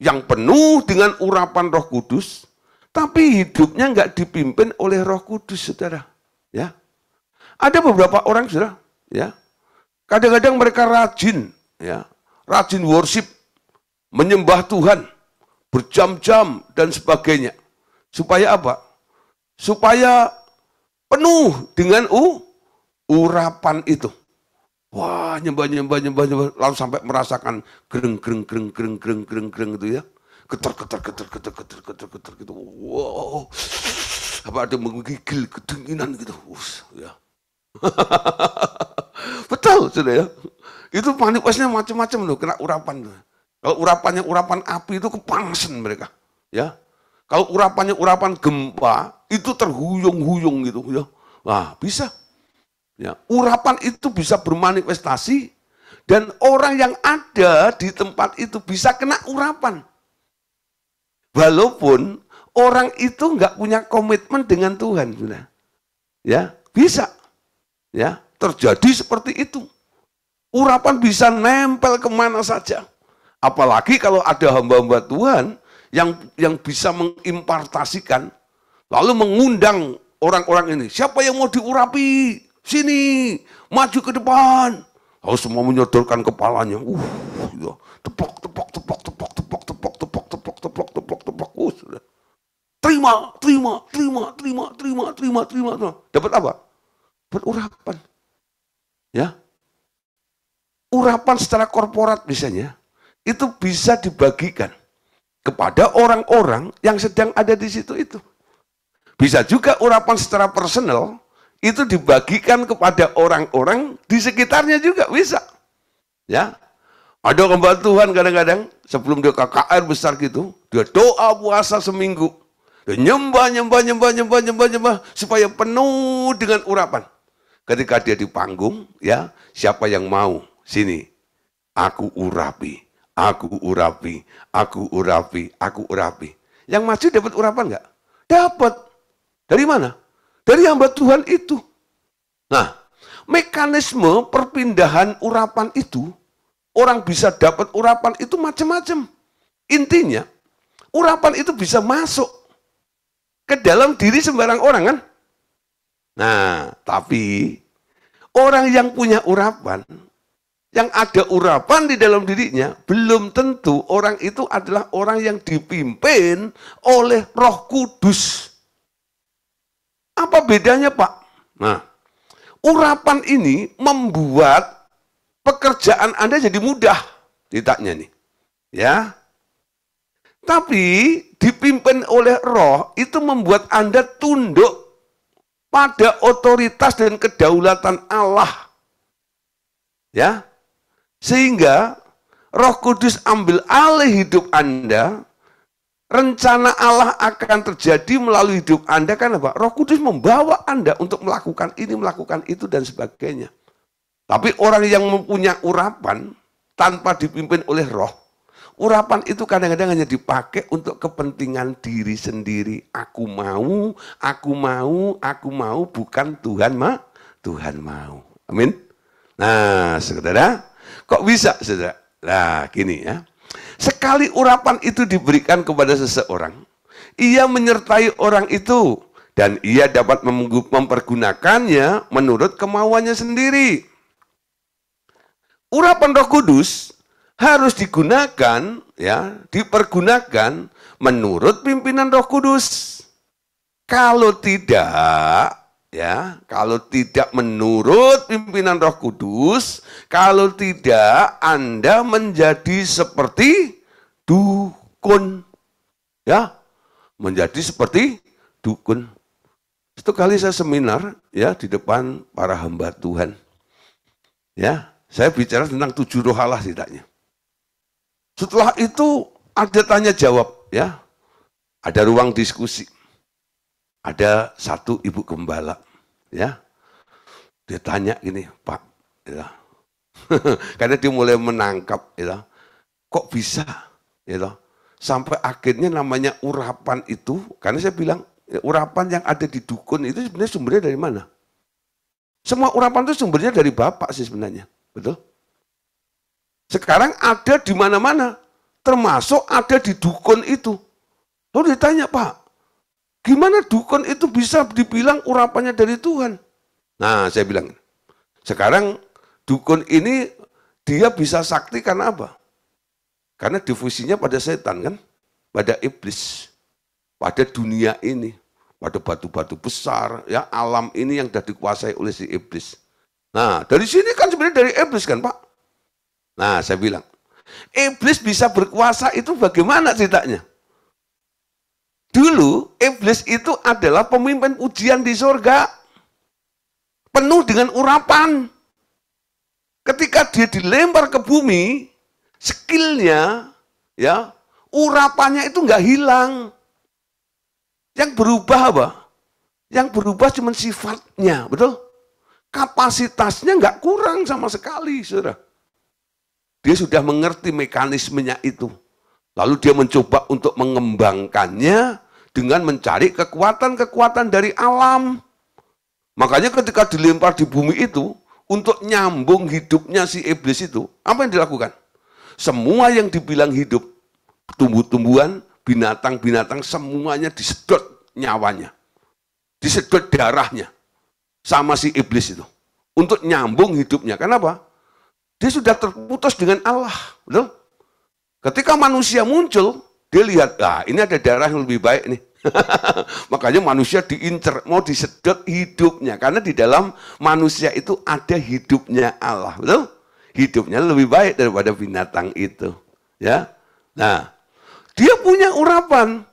yang penuh dengan urapan Roh Kudus, tapi hidupnya nggak dipimpin oleh Roh Kudus, saudara. Ya, ada beberapa orang, saudara. Ya, kadang-kadang mereka rajin, ya, rajin worship, menyembah Tuhan, berjam-jam dan sebagainya. Supaya apa? Supaya penuh dengan u, urapan itu. Wah nyembah nyembah nyembah nyembah lalu sampai merasakan gereng gereng gereng gereng gereng gereng kereng gitu ya. Keter keter keter keter keter keter keter gitu. Wow. Apa ada menggigil kedinginan gitu. Us, ya. Betul sudah ya. Itu panik pasnya macam-macam loh kena urapan. Kalau urapannya urapan api itu kepanasan mereka. Ya. Kalau urapannya urapan gempa itu terhuyung-huyung gitu ya. Wah, bisa. Ya, urapan itu bisa bermanifestasi dan orang yang ada di tempat itu bisa kena urapan. Walaupun orang itu nggak punya komitmen dengan Tuhan, ya bisa, ya terjadi seperti itu. Urapan bisa nempel kemana saja. Apalagi kalau ada hamba-hamba Tuhan yang yang bisa mengimpartasikan, lalu mengundang orang-orang ini. Siapa yang mau diurapi? sini, maju ke depan. harus semua menyodorkan kepalanya. Uh, ya. tepok tepok tepok tepok tepok tepok tepok tepok tepok tepok tepok Uh, sudah. Terima, terima, terima, terima, terima, terima, terima, terima. Dapat apa? Dapat urapan. Ya. Urapan secara korporat misalnya, itu bisa dibagikan kepada orang-orang yang sedang ada di situ itu. Bisa juga urapan secara personal itu dibagikan kepada orang-orang di sekitarnya juga bisa. Ya. Ada kembali Tuhan kadang-kadang sebelum dia KKR besar gitu, dia doa puasa seminggu. Dia nyembah, nyembah, nyembah, nyembah, nyembah, nyembah supaya penuh dengan urapan. Ketika dia di panggung, ya, siapa yang mau? Sini. Aku urapi, aku urapi, aku urapi, aku urapi. Yang maju dapat urapan enggak? Dapat. Dari mana? dari hamba Tuhan itu. Nah, mekanisme perpindahan urapan itu, orang bisa dapat urapan itu macam-macam. Intinya, urapan itu bisa masuk ke dalam diri sembarang orang kan? Nah, tapi orang yang punya urapan, yang ada urapan di dalam dirinya, belum tentu orang itu adalah orang yang dipimpin oleh roh kudus. Apa bedanya Pak? Nah, urapan ini membuat pekerjaan Anda jadi mudah, tidaknya nih. Ya. Tapi dipimpin oleh roh itu membuat Anda tunduk pada otoritas dan kedaulatan Allah. Ya. Sehingga Roh Kudus ambil alih hidup Anda Rencana Allah akan terjadi melalui hidup Anda kan apa? Roh Kudus membawa Anda untuk melakukan ini, melakukan itu, dan sebagainya. Tapi orang yang mempunyai urapan tanpa dipimpin oleh roh, urapan itu kadang-kadang hanya dipakai untuk kepentingan diri sendiri. Aku mau, aku mau, aku mau, bukan Tuhan ma, Tuhan mau. Amin. Nah, saudara, kok bisa saudara? Nah, gini ya. Sekali urapan itu diberikan kepada seseorang, ia menyertai orang itu dan ia dapat mempergunakannya menurut kemauannya sendiri. Urapan Roh Kudus harus digunakan ya, dipergunakan menurut pimpinan Roh Kudus. Kalau tidak, ya kalau tidak menurut pimpinan Roh Kudus kalau tidak Anda menjadi seperti dukun ya menjadi seperti dukun satu kali saya seminar ya di depan para hamba Tuhan ya saya bicara tentang tujuh roh Allah tidaknya setelah itu ada tanya jawab ya ada ruang diskusi ada satu ibu gembala, ya. Dia tanya gini, Pak, ya. Karena dia mulai menangkap, ya. Kok bisa, ya. Sampai akhirnya namanya urapan itu, karena saya bilang ya, urapan yang ada di dukun itu sebenarnya sumbernya dari mana? Semua urapan itu sumbernya dari bapak sih sebenarnya, betul? Sekarang ada di mana-mana, termasuk ada di dukun itu. Lalu ditanya, Pak, Gimana dukun itu bisa dibilang urapannya dari Tuhan? Nah, saya bilang, sekarang dukun ini dia bisa sakti karena apa? Karena difusinya pada setan kan? Pada iblis, pada dunia ini, pada batu-batu besar, ya alam ini yang sudah dikuasai oleh si iblis. Nah, dari sini kan sebenarnya dari iblis kan, Pak? Nah, saya bilang, iblis bisa berkuasa itu bagaimana ceritanya? Dulu iblis itu adalah pemimpin ujian di surga. Penuh dengan urapan. Ketika dia dilempar ke bumi, skillnya, ya, urapannya itu nggak hilang. Yang berubah apa? Yang berubah cuma sifatnya, betul? Kapasitasnya nggak kurang sama sekali, saudara. Dia sudah mengerti mekanismenya itu. Lalu dia mencoba untuk mengembangkannya dengan mencari kekuatan-kekuatan dari alam. Makanya ketika dilempar di bumi itu, untuk nyambung hidupnya si iblis itu, apa yang dilakukan? Semua yang dibilang hidup, tumbuh-tumbuhan, binatang-binatang, semuanya disedot nyawanya. Disedot darahnya sama si iblis itu. Untuk nyambung hidupnya. Kenapa? Dia sudah terputus dengan Allah. Betul? Ketika manusia muncul, dia lihat, ah ini ada darah yang lebih baik nih. Makanya manusia diincer, mau disedot hidupnya. Karena di dalam manusia itu ada hidupnya Allah. Betul? Hidupnya lebih baik daripada binatang itu. ya. Nah, dia punya urapan.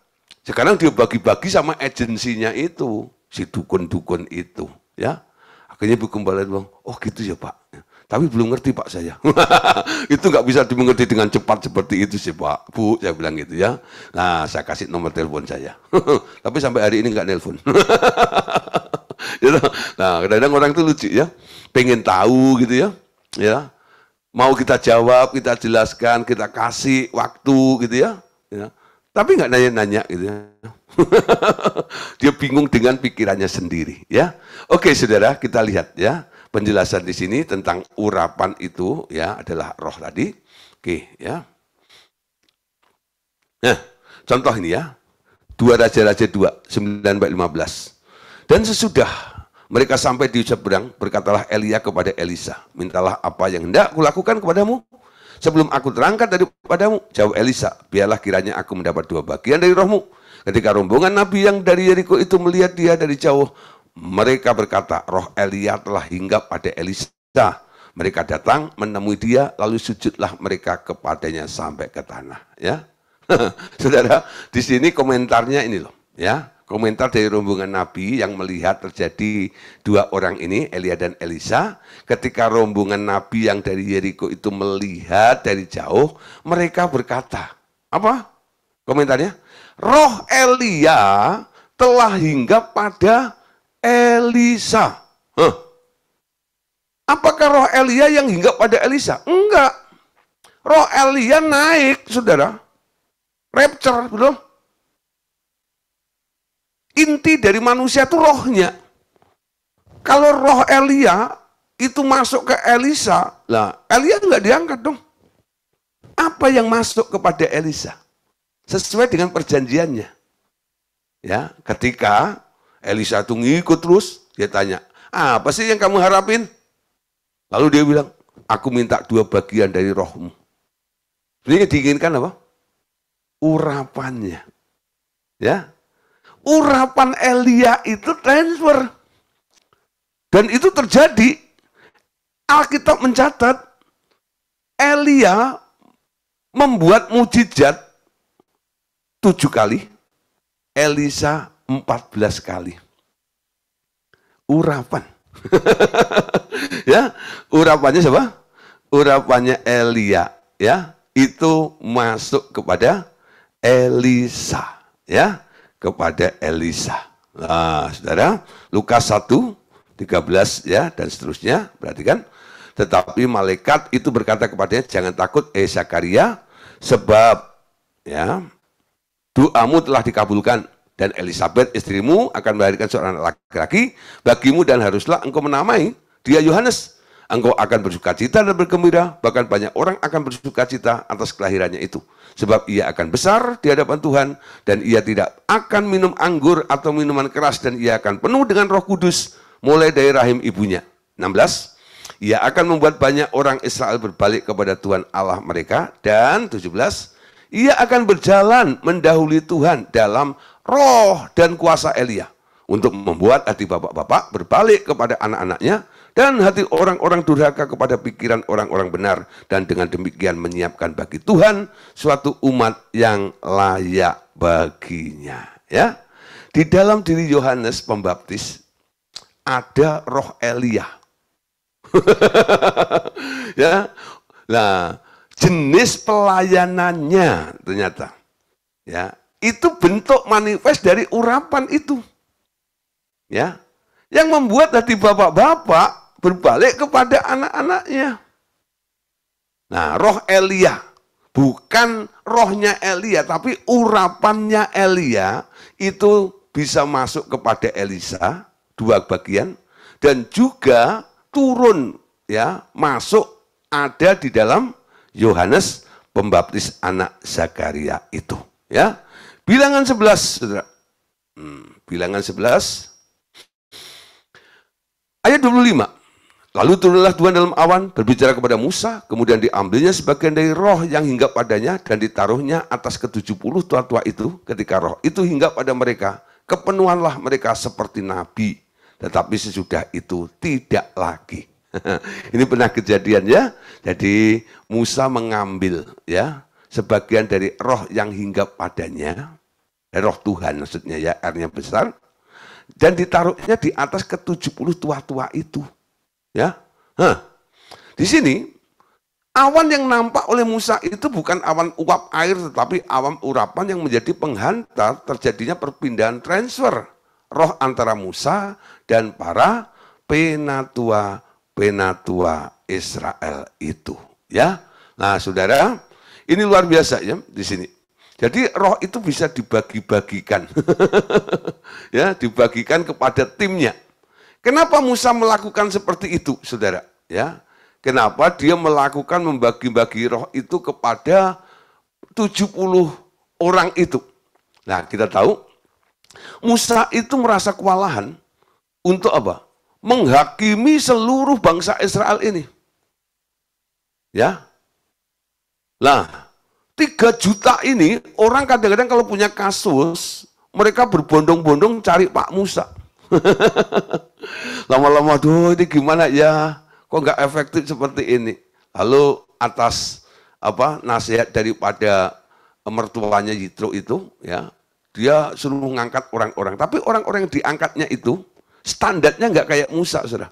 Sekarang dia bagi-bagi sama agensinya itu. Si dukun-dukun itu. ya. Akhirnya berkembali, oh gitu ya Pak tapi belum ngerti Pak saya. itu nggak bisa dimengerti dengan cepat seperti itu sih Pak. Bu, saya bilang gitu ya. Nah, saya kasih nomor telepon saya. Tapi sampai hari ini nggak nelpon. Ya nah, kadang-kadang orang itu lucu ya. Pengen tahu gitu ya. Ya. Mau kita jawab, kita jelaskan, kita kasih waktu gitu ya. ya. Tapi nggak nanya-nanya gitu ya. Dia bingung dengan pikirannya sendiri ya. Oke saudara, kita lihat ya penjelasan di sini tentang urapan itu ya adalah roh tadi. Oke, ya. Nah, contoh ini ya. Dua Raja-Raja dua, 9 lima 15. Dan sesudah mereka sampai di seberang, berkatalah Elia kepada Elisa, mintalah apa yang hendak kulakukan kepadamu, sebelum aku terangkat daripadamu. Jawab Elisa, biarlah kiranya aku mendapat dua bagian dari rohmu. Ketika rombongan Nabi yang dari Yeriko itu melihat dia dari jauh, mereka berkata, roh Elia telah hinggap pada Elisa. Mereka datang menemui dia, lalu sujudlah mereka kepadanya sampai ke tanah. Ya, Saudara, di sini komentarnya ini loh. Ya, komentar dari rombongan Nabi yang melihat terjadi dua orang ini, Elia dan Elisa, ketika rombongan Nabi yang dari Yeriko itu melihat dari jauh, mereka berkata, apa? Komentarnya, roh Elia telah hinggap pada Elisa. Huh. Apakah roh Elia yang hinggap pada Elisa? Enggak. Roh Elia naik, saudara. Rapture, belum? Inti dari manusia itu rohnya. Kalau roh Elia itu masuk ke Elisa, lah Elia nggak diangkat dong. Apa yang masuk kepada Elisa? Sesuai dengan perjanjiannya. Ya, ketika Elisa tuh ngikut terus, dia tanya, apa sih yang kamu harapin? Lalu dia bilang, aku minta dua bagian dari rohmu. Ini diinginkan apa? Urapannya. Ya, Urapan Elia itu transfer. Dan itu terjadi. Alkitab mencatat, Elia membuat mujizat tujuh kali. Elisa 14 kali. Urapan. ya, urapannya siapa? Urapannya Elia, ya. Itu masuk kepada Elisa, ya, kepada Elisa. Nah, Saudara, Lukas 1 13 ya dan seterusnya, berarti kan? Tetapi malaikat itu berkata kepadanya, "Jangan takut, eh Zakaria, sebab ya doamu telah dikabulkan." Dan Elizabeth istrimu akan melahirkan seorang laki-laki bagimu dan haruslah engkau menamai dia Yohanes. Engkau akan bersuka cita dan bergembira, bahkan banyak orang akan bersuka cita atas kelahirannya itu. Sebab ia akan besar di hadapan Tuhan, dan ia tidak akan minum anggur atau minuman keras, dan ia akan penuh dengan roh kudus, mulai dari rahim ibunya. 16. Ia akan membuat banyak orang Israel berbalik kepada Tuhan Allah mereka. Dan 17. Ia akan berjalan mendahului Tuhan dalam roh dan kuasa Elia untuk membuat hati bapak-bapak berbalik kepada anak-anaknya dan hati orang-orang durhaka kepada pikiran orang-orang benar dan dengan demikian menyiapkan bagi Tuhan suatu umat yang layak baginya ya di dalam diri Yohanes Pembaptis ada roh Elia ya nah jenis pelayanannya ternyata ya itu bentuk manifest dari urapan itu. Ya. Yang membuat hati bapak-bapak berbalik kepada anak-anaknya. Nah, roh Elia bukan rohnya Elia tapi urapannya Elia itu bisa masuk kepada Elisa dua bagian dan juga turun ya masuk ada di dalam Yohanes Pembaptis anak Zakaria itu ya. Bilangan 11, saudara. Hmm, bilangan 11. Ayat 25. Lalu turunlah Tuhan dalam awan berbicara kepada Musa, kemudian diambilnya sebagian dari roh yang hinggap padanya dan ditaruhnya atas ketujuh puluh tua-tua itu ketika roh itu hinggap pada mereka. Kepenuhanlah mereka seperti nabi, tetapi sesudah itu tidak lagi. Ini pernah kejadian ya. Jadi Musa mengambil ya sebagian dari roh yang hinggap padanya Eh, roh Tuhan maksudnya ya, R-nya besar. Dan ditaruhnya di atas ke-70 tua-tua itu. Ya. huh. Di sini awan yang nampak oleh Musa itu bukan awan uap air tetapi awan urapan yang menjadi penghantar terjadinya perpindahan transfer roh antara Musa dan para penatua penatua Israel itu ya. Nah, Saudara, ini luar biasa ya di sini. Jadi roh itu bisa dibagi-bagikan. ya, dibagikan kepada timnya. Kenapa Musa melakukan seperti itu, Saudara? Ya. Kenapa dia melakukan membagi-bagi roh itu kepada 70 orang itu? Nah, kita tahu Musa itu merasa kewalahan untuk apa? Menghakimi seluruh bangsa Israel ini. Ya. Lah, 3 juta ini, orang kadang-kadang kalau punya kasus, mereka berbondong-bondong cari Pak Musa. Lama-lama, tuh ini gimana ya, kok nggak efektif seperti ini. Lalu atas apa nasihat daripada mertuanya Yitro itu, ya dia suruh ngangkat orang-orang. Tapi orang-orang yang diangkatnya itu, standarnya nggak kayak Musa, sudah.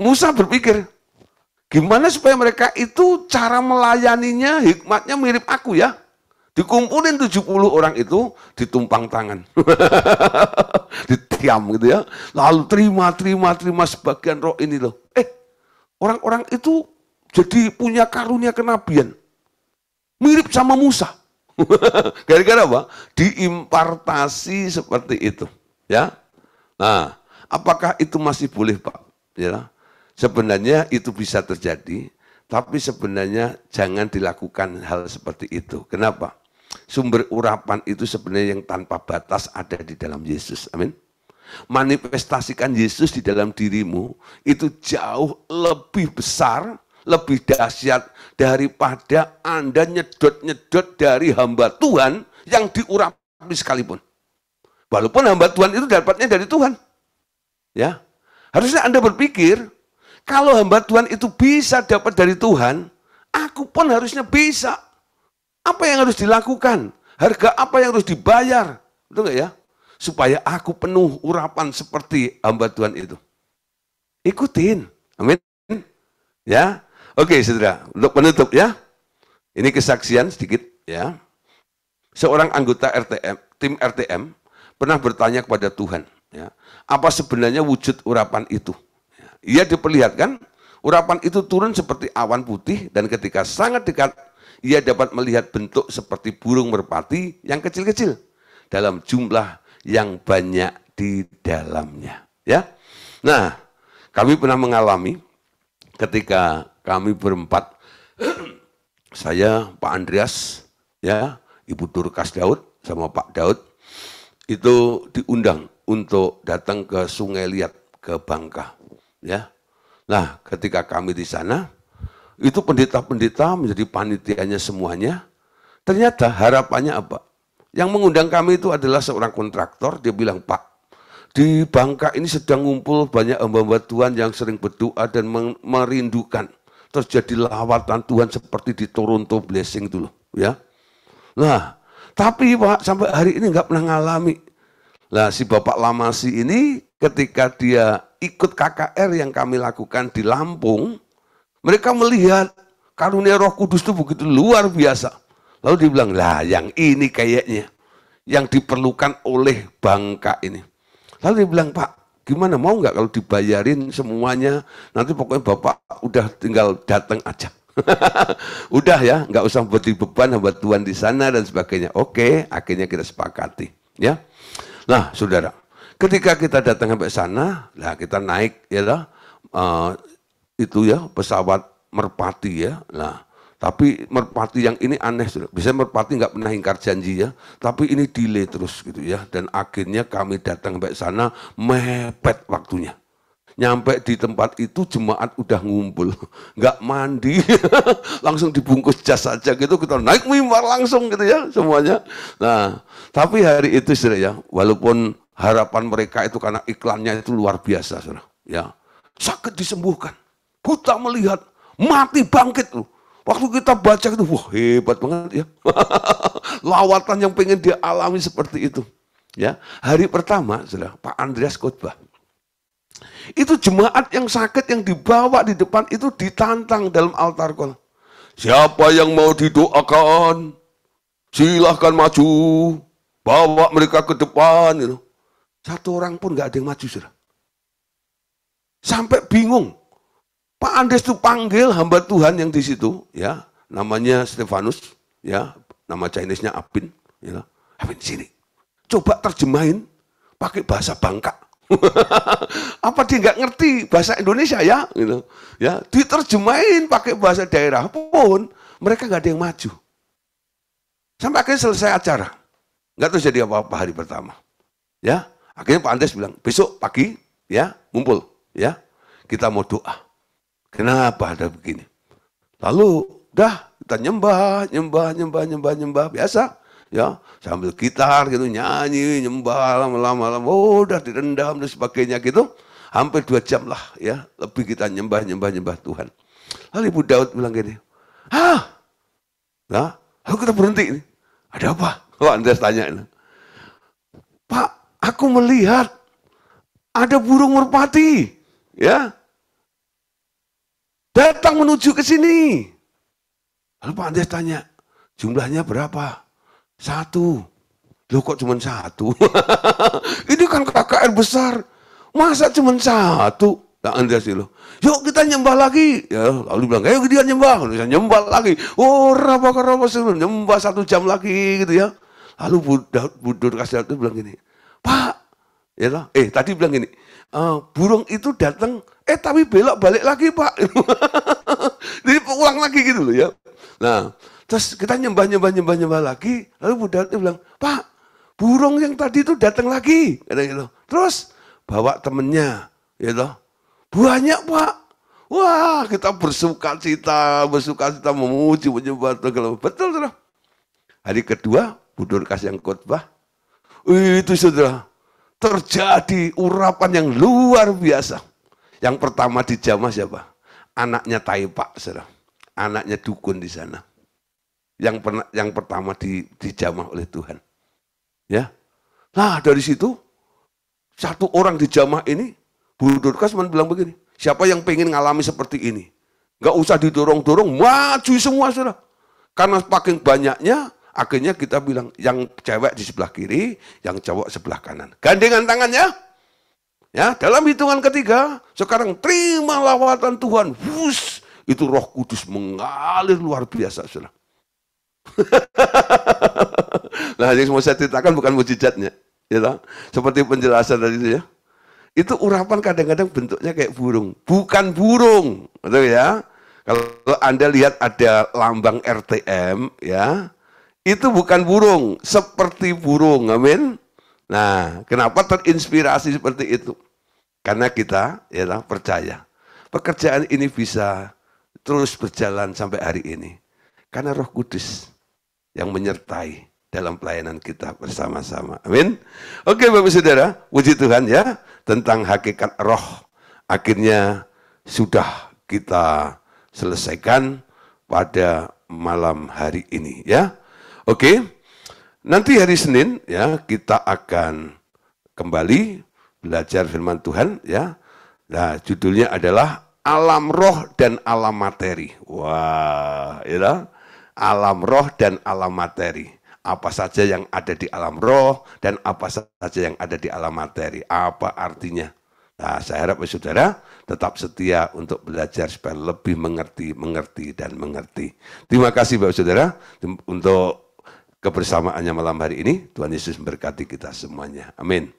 Musa berpikir, Gimana supaya mereka itu cara melayaninya, hikmatnya mirip aku ya. Dikumpulin 70 orang itu ditumpang tangan. Ditiam gitu ya. Lalu terima, terima, terima sebagian roh ini loh. Eh, orang-orang itu jadi punya karunia kenabian. Mirip sama Musa. Gara-gara apa? Diimpartasi seperti itu. Ya. Nah, apakah itu masih boleh Pak? Ya. Sebenarnya itu bisa terjadi, tapi sebenarnya jangan dilakukan hal seperti itu. Kenapa? Sumber urapan itu sebenarnya yang tanpa batas ada di dalam Yesus. Amin. Manifestasikan Yesus di dalam dirimu itu jauh lebih besar, lebih dahsyat daripada Anda nyedot-nyedot dari hamba Tuhan yang diurapi sekalipun. Walaupun hamba Tuhan itu dapatnya dari Tuhan. Ya. Harusnya Anda berpikir, kalau hamba Tuhan itu bisa dapat dari Tuhan, aku pun harusnya bisa. Apa yang harus dilakukan? Harga apa yang harus dibayar? Betul nggak ya? Supaya aku penuh urapan seperti hamba Tuhan itu. Ikutin. Amin. Ya. Oke, saudara. Untuk penutup ya. Ini kesaksian sedikit ya. Seorang anggota RTM, tim RTM pernah bertanya kepada Tuhan, ya, apa sebenarnya wujud urapan itu? Ia diperlihatkan urapan itu turun seperti awan putih dan ketika sangat dekat ia dapat melihat bentuk seperti burung merpati yang kecil-kecil dalam jumlah yang banyak di dalamnya, ya. Nah, kami pernah mengalami ketika kami berempat saya, Pak Andreas, ya, Ibu Durkas Daud sama Pak Daud itu diundang untuk datang ke Sungai Liat ke Bangka. Ya. Nah, ketika kami di sana, itu pendeta-pendeta menjadi panitianya semuanya. Ternyata harapannya apa? Yang mengundang kami itu adalah seorang kontraktor, dia bilang, Pak, di Bangka ini sedang ngumpul banyak hamba-hamba Tuhan yang sering berdoa dan merindukan terjadi lawatan Tuhan seperti di Toronto Blessing dulu, ya. Nah, tapi Pak sampai hari ini nggak pernah ngalami. Nah, si Bapak Lamasi ini ketika dia ikut KKR yang kami lakukan di Lampung, mereka melihat karunia roh kudus itu begitu luar biasa. Lalu dibilang, lah yang ini kayaknya yang diperlukan oleh bangka ini. Lalu dibilang, Pak, gimana mau nggak kalau dibayarin semuanya, nanti pokoknya Bapak udah tinggal datang aja. udah ya, nggak usah buat beban buat Tuhan di sana dan sebagainya. Oke, akhirnya kita sepakati. Ya, Nah, saudara, Ketika kita datang sampai sana, lah kita naik ya lah, uh, itu ya pesawat merpati ya. lah tapi merpati yang ini aneh sudah. Bisa merpati nggak pernah ingkar janji ya. Tapi ini delay terus gitu ya. Dan akhirnya kami datang sampai sana mepet waktunya. Nyampe di tempat itu jemaat udah ngumpul. Nggak mandi. langsung dibungkus jas saja gitu. Kita naik mimbar langsung gitu ya semuanya. Nah tapi hari itu sudah ya. Walaupun Harapan mereka itu karena iklannya itu luar biasa, saudara. Ya, sakit disembuhkan, buta melihat, mati bangkit loh. Waktu kita baca itu, wah hebat banget ya. Lawatan yang pengen dia alami seperti itu. Ya, hari pertama, saudara, Pak Andreas khotbah. Itu jemaat yang sakit yang dibawa di depan itu ditantang dalam altar kol. Siapa yang mau didoakan, silahkan maju, bawa mereka ke depan. You know. Satu orang pun nggak ada yang maju, saudara. Sampai bingung. Pak Andes itu panggil hamba Tuhan yang di situ, ya, namanya Stefanus, ya, nama Chinese-nya Apin, ya, Apin sini. Coba terjemahin pakai bahasa Bangka. apa dia nggak ngerti bahasa Indonesia ya gitu ya diterjemahin pakai bahasa daerah pun mereka nggak ada yang maju sampai akhirnya selesai acara nggak terjadi apa-apa hari pertama ya Akhirnya Pak Andres bilang, besok pagi ya ngumpul ya kita mau doa. Kenapa ada begini? Lalu dah kita nyembah, nyembah, nyembah, nyembah, nyembah biasa ya sambil gitar gitu nyanyi nyembah lama-lama lama oh, udah direndam dan sebagainya gitu hampir dua jam lah ya lebih kita nyembah nyembah nyembah Tuhan lalu ibu Daud bilang gini ah nah lalu kita berhenti ini ada apa Pak oh, Andreas tanya ini pak aku melihat ada burung merpati, ya, datang menuju ke sini. Lalu Pak Andes tanya, jumlahnya berapa? Satu. Loh kok cuma satu? Ini kan KKR besar. Masa cuma satu? Tak Andes loh. Yuk kita nyembah lagi. Ya, lalu bilang, ayo kita nyembah. Lalu bisa nyembah lagi. Oh, rapa rapa nyembah satu jam lagi gitu ya. Lalu Budur Kasih itu bilang gini, Pak, ya lah. eh tadi bilang gini, e, burung itu datang, eh tapi belok balik lagi Pak. Jadi ulang lagi gitu loh ya. Nah, terus kita nyembah nyembah nyembah nyembah lagi, lalu Buddha itu bilang, Pak, burung yang tadi itu datang lagi, ya gitu. Terus bawa temennya, ya lah. banyak Pak. Wah, kita bersuka cita, bersuka cita memuji, menyembah, betul, betul. Hari kedua, Budur kasih yang khotbah, itu saudara, terjadi urapan yang luar biasa. Yang pertama di jamah siapa? Anaknya Taipak, saudara. Anaknya dukun di sana. Yang, pernah, yang pertama di, dijamah oleh Tuhan. Ya, Nah dari situ, satu orang di jamah ini, Kasman bilang begini, siapa yang pengen ngalami seperti ini? Gak usah didorong-dorong, maju semua saudara. Karena paking banyaknya Akhirnya kita bilang yang cewek di sebelah kiri, yang cowok sebelah kanan. Gandengan tangannya. Ya, dalam hitungan ketiga, sekarang terima lawatan Tuhan. Wus, itu Roh Kudus mengalir luar biasa, Saudara. nah, yang mau saya ceritakan bukan mujizatnya, ya Seperti penjelasan tadi itu ya. Itu urapan kadang-kadang bentuknya kayak burung, bukan burung, betul ya. Kalau Anda lihat ada lambang RTM ya, itu bukan burung, seperti burung, amin. Nah, kenapa terinspirasi seperti itu? Karena kita ya, percaya. Pekerjaan ini bisa terus berjalan sampai hari ini. Karena roh kudus yang menyertai dalam pelayanan kita bersama-sama. Amin. Oke Bapak Saudara, puji Tuhan ya tentang hakikat roh. Akhirnya sudah kita selesaikan pada malam hari ini ya. Oke. Nanti hari Senin ya kita akan kembali belajar firman Tuhan ya. Nah, judulnya adalah alam roh dan alam materi. Wah, ya you alam roh dan alam materi. Apa saja yang ada di alam roh dan apa saja yang ada di alam materi. Apa artinya? Nah, saya harap saudara tetap setia untuk belajar supaya lebih mengerti, mengerti, dan mengerti. Terima kasih Bapak Saudara untuk kebersamaannya malam hari ini. Tuhan Yesus memberkati kita semuanya. Amin.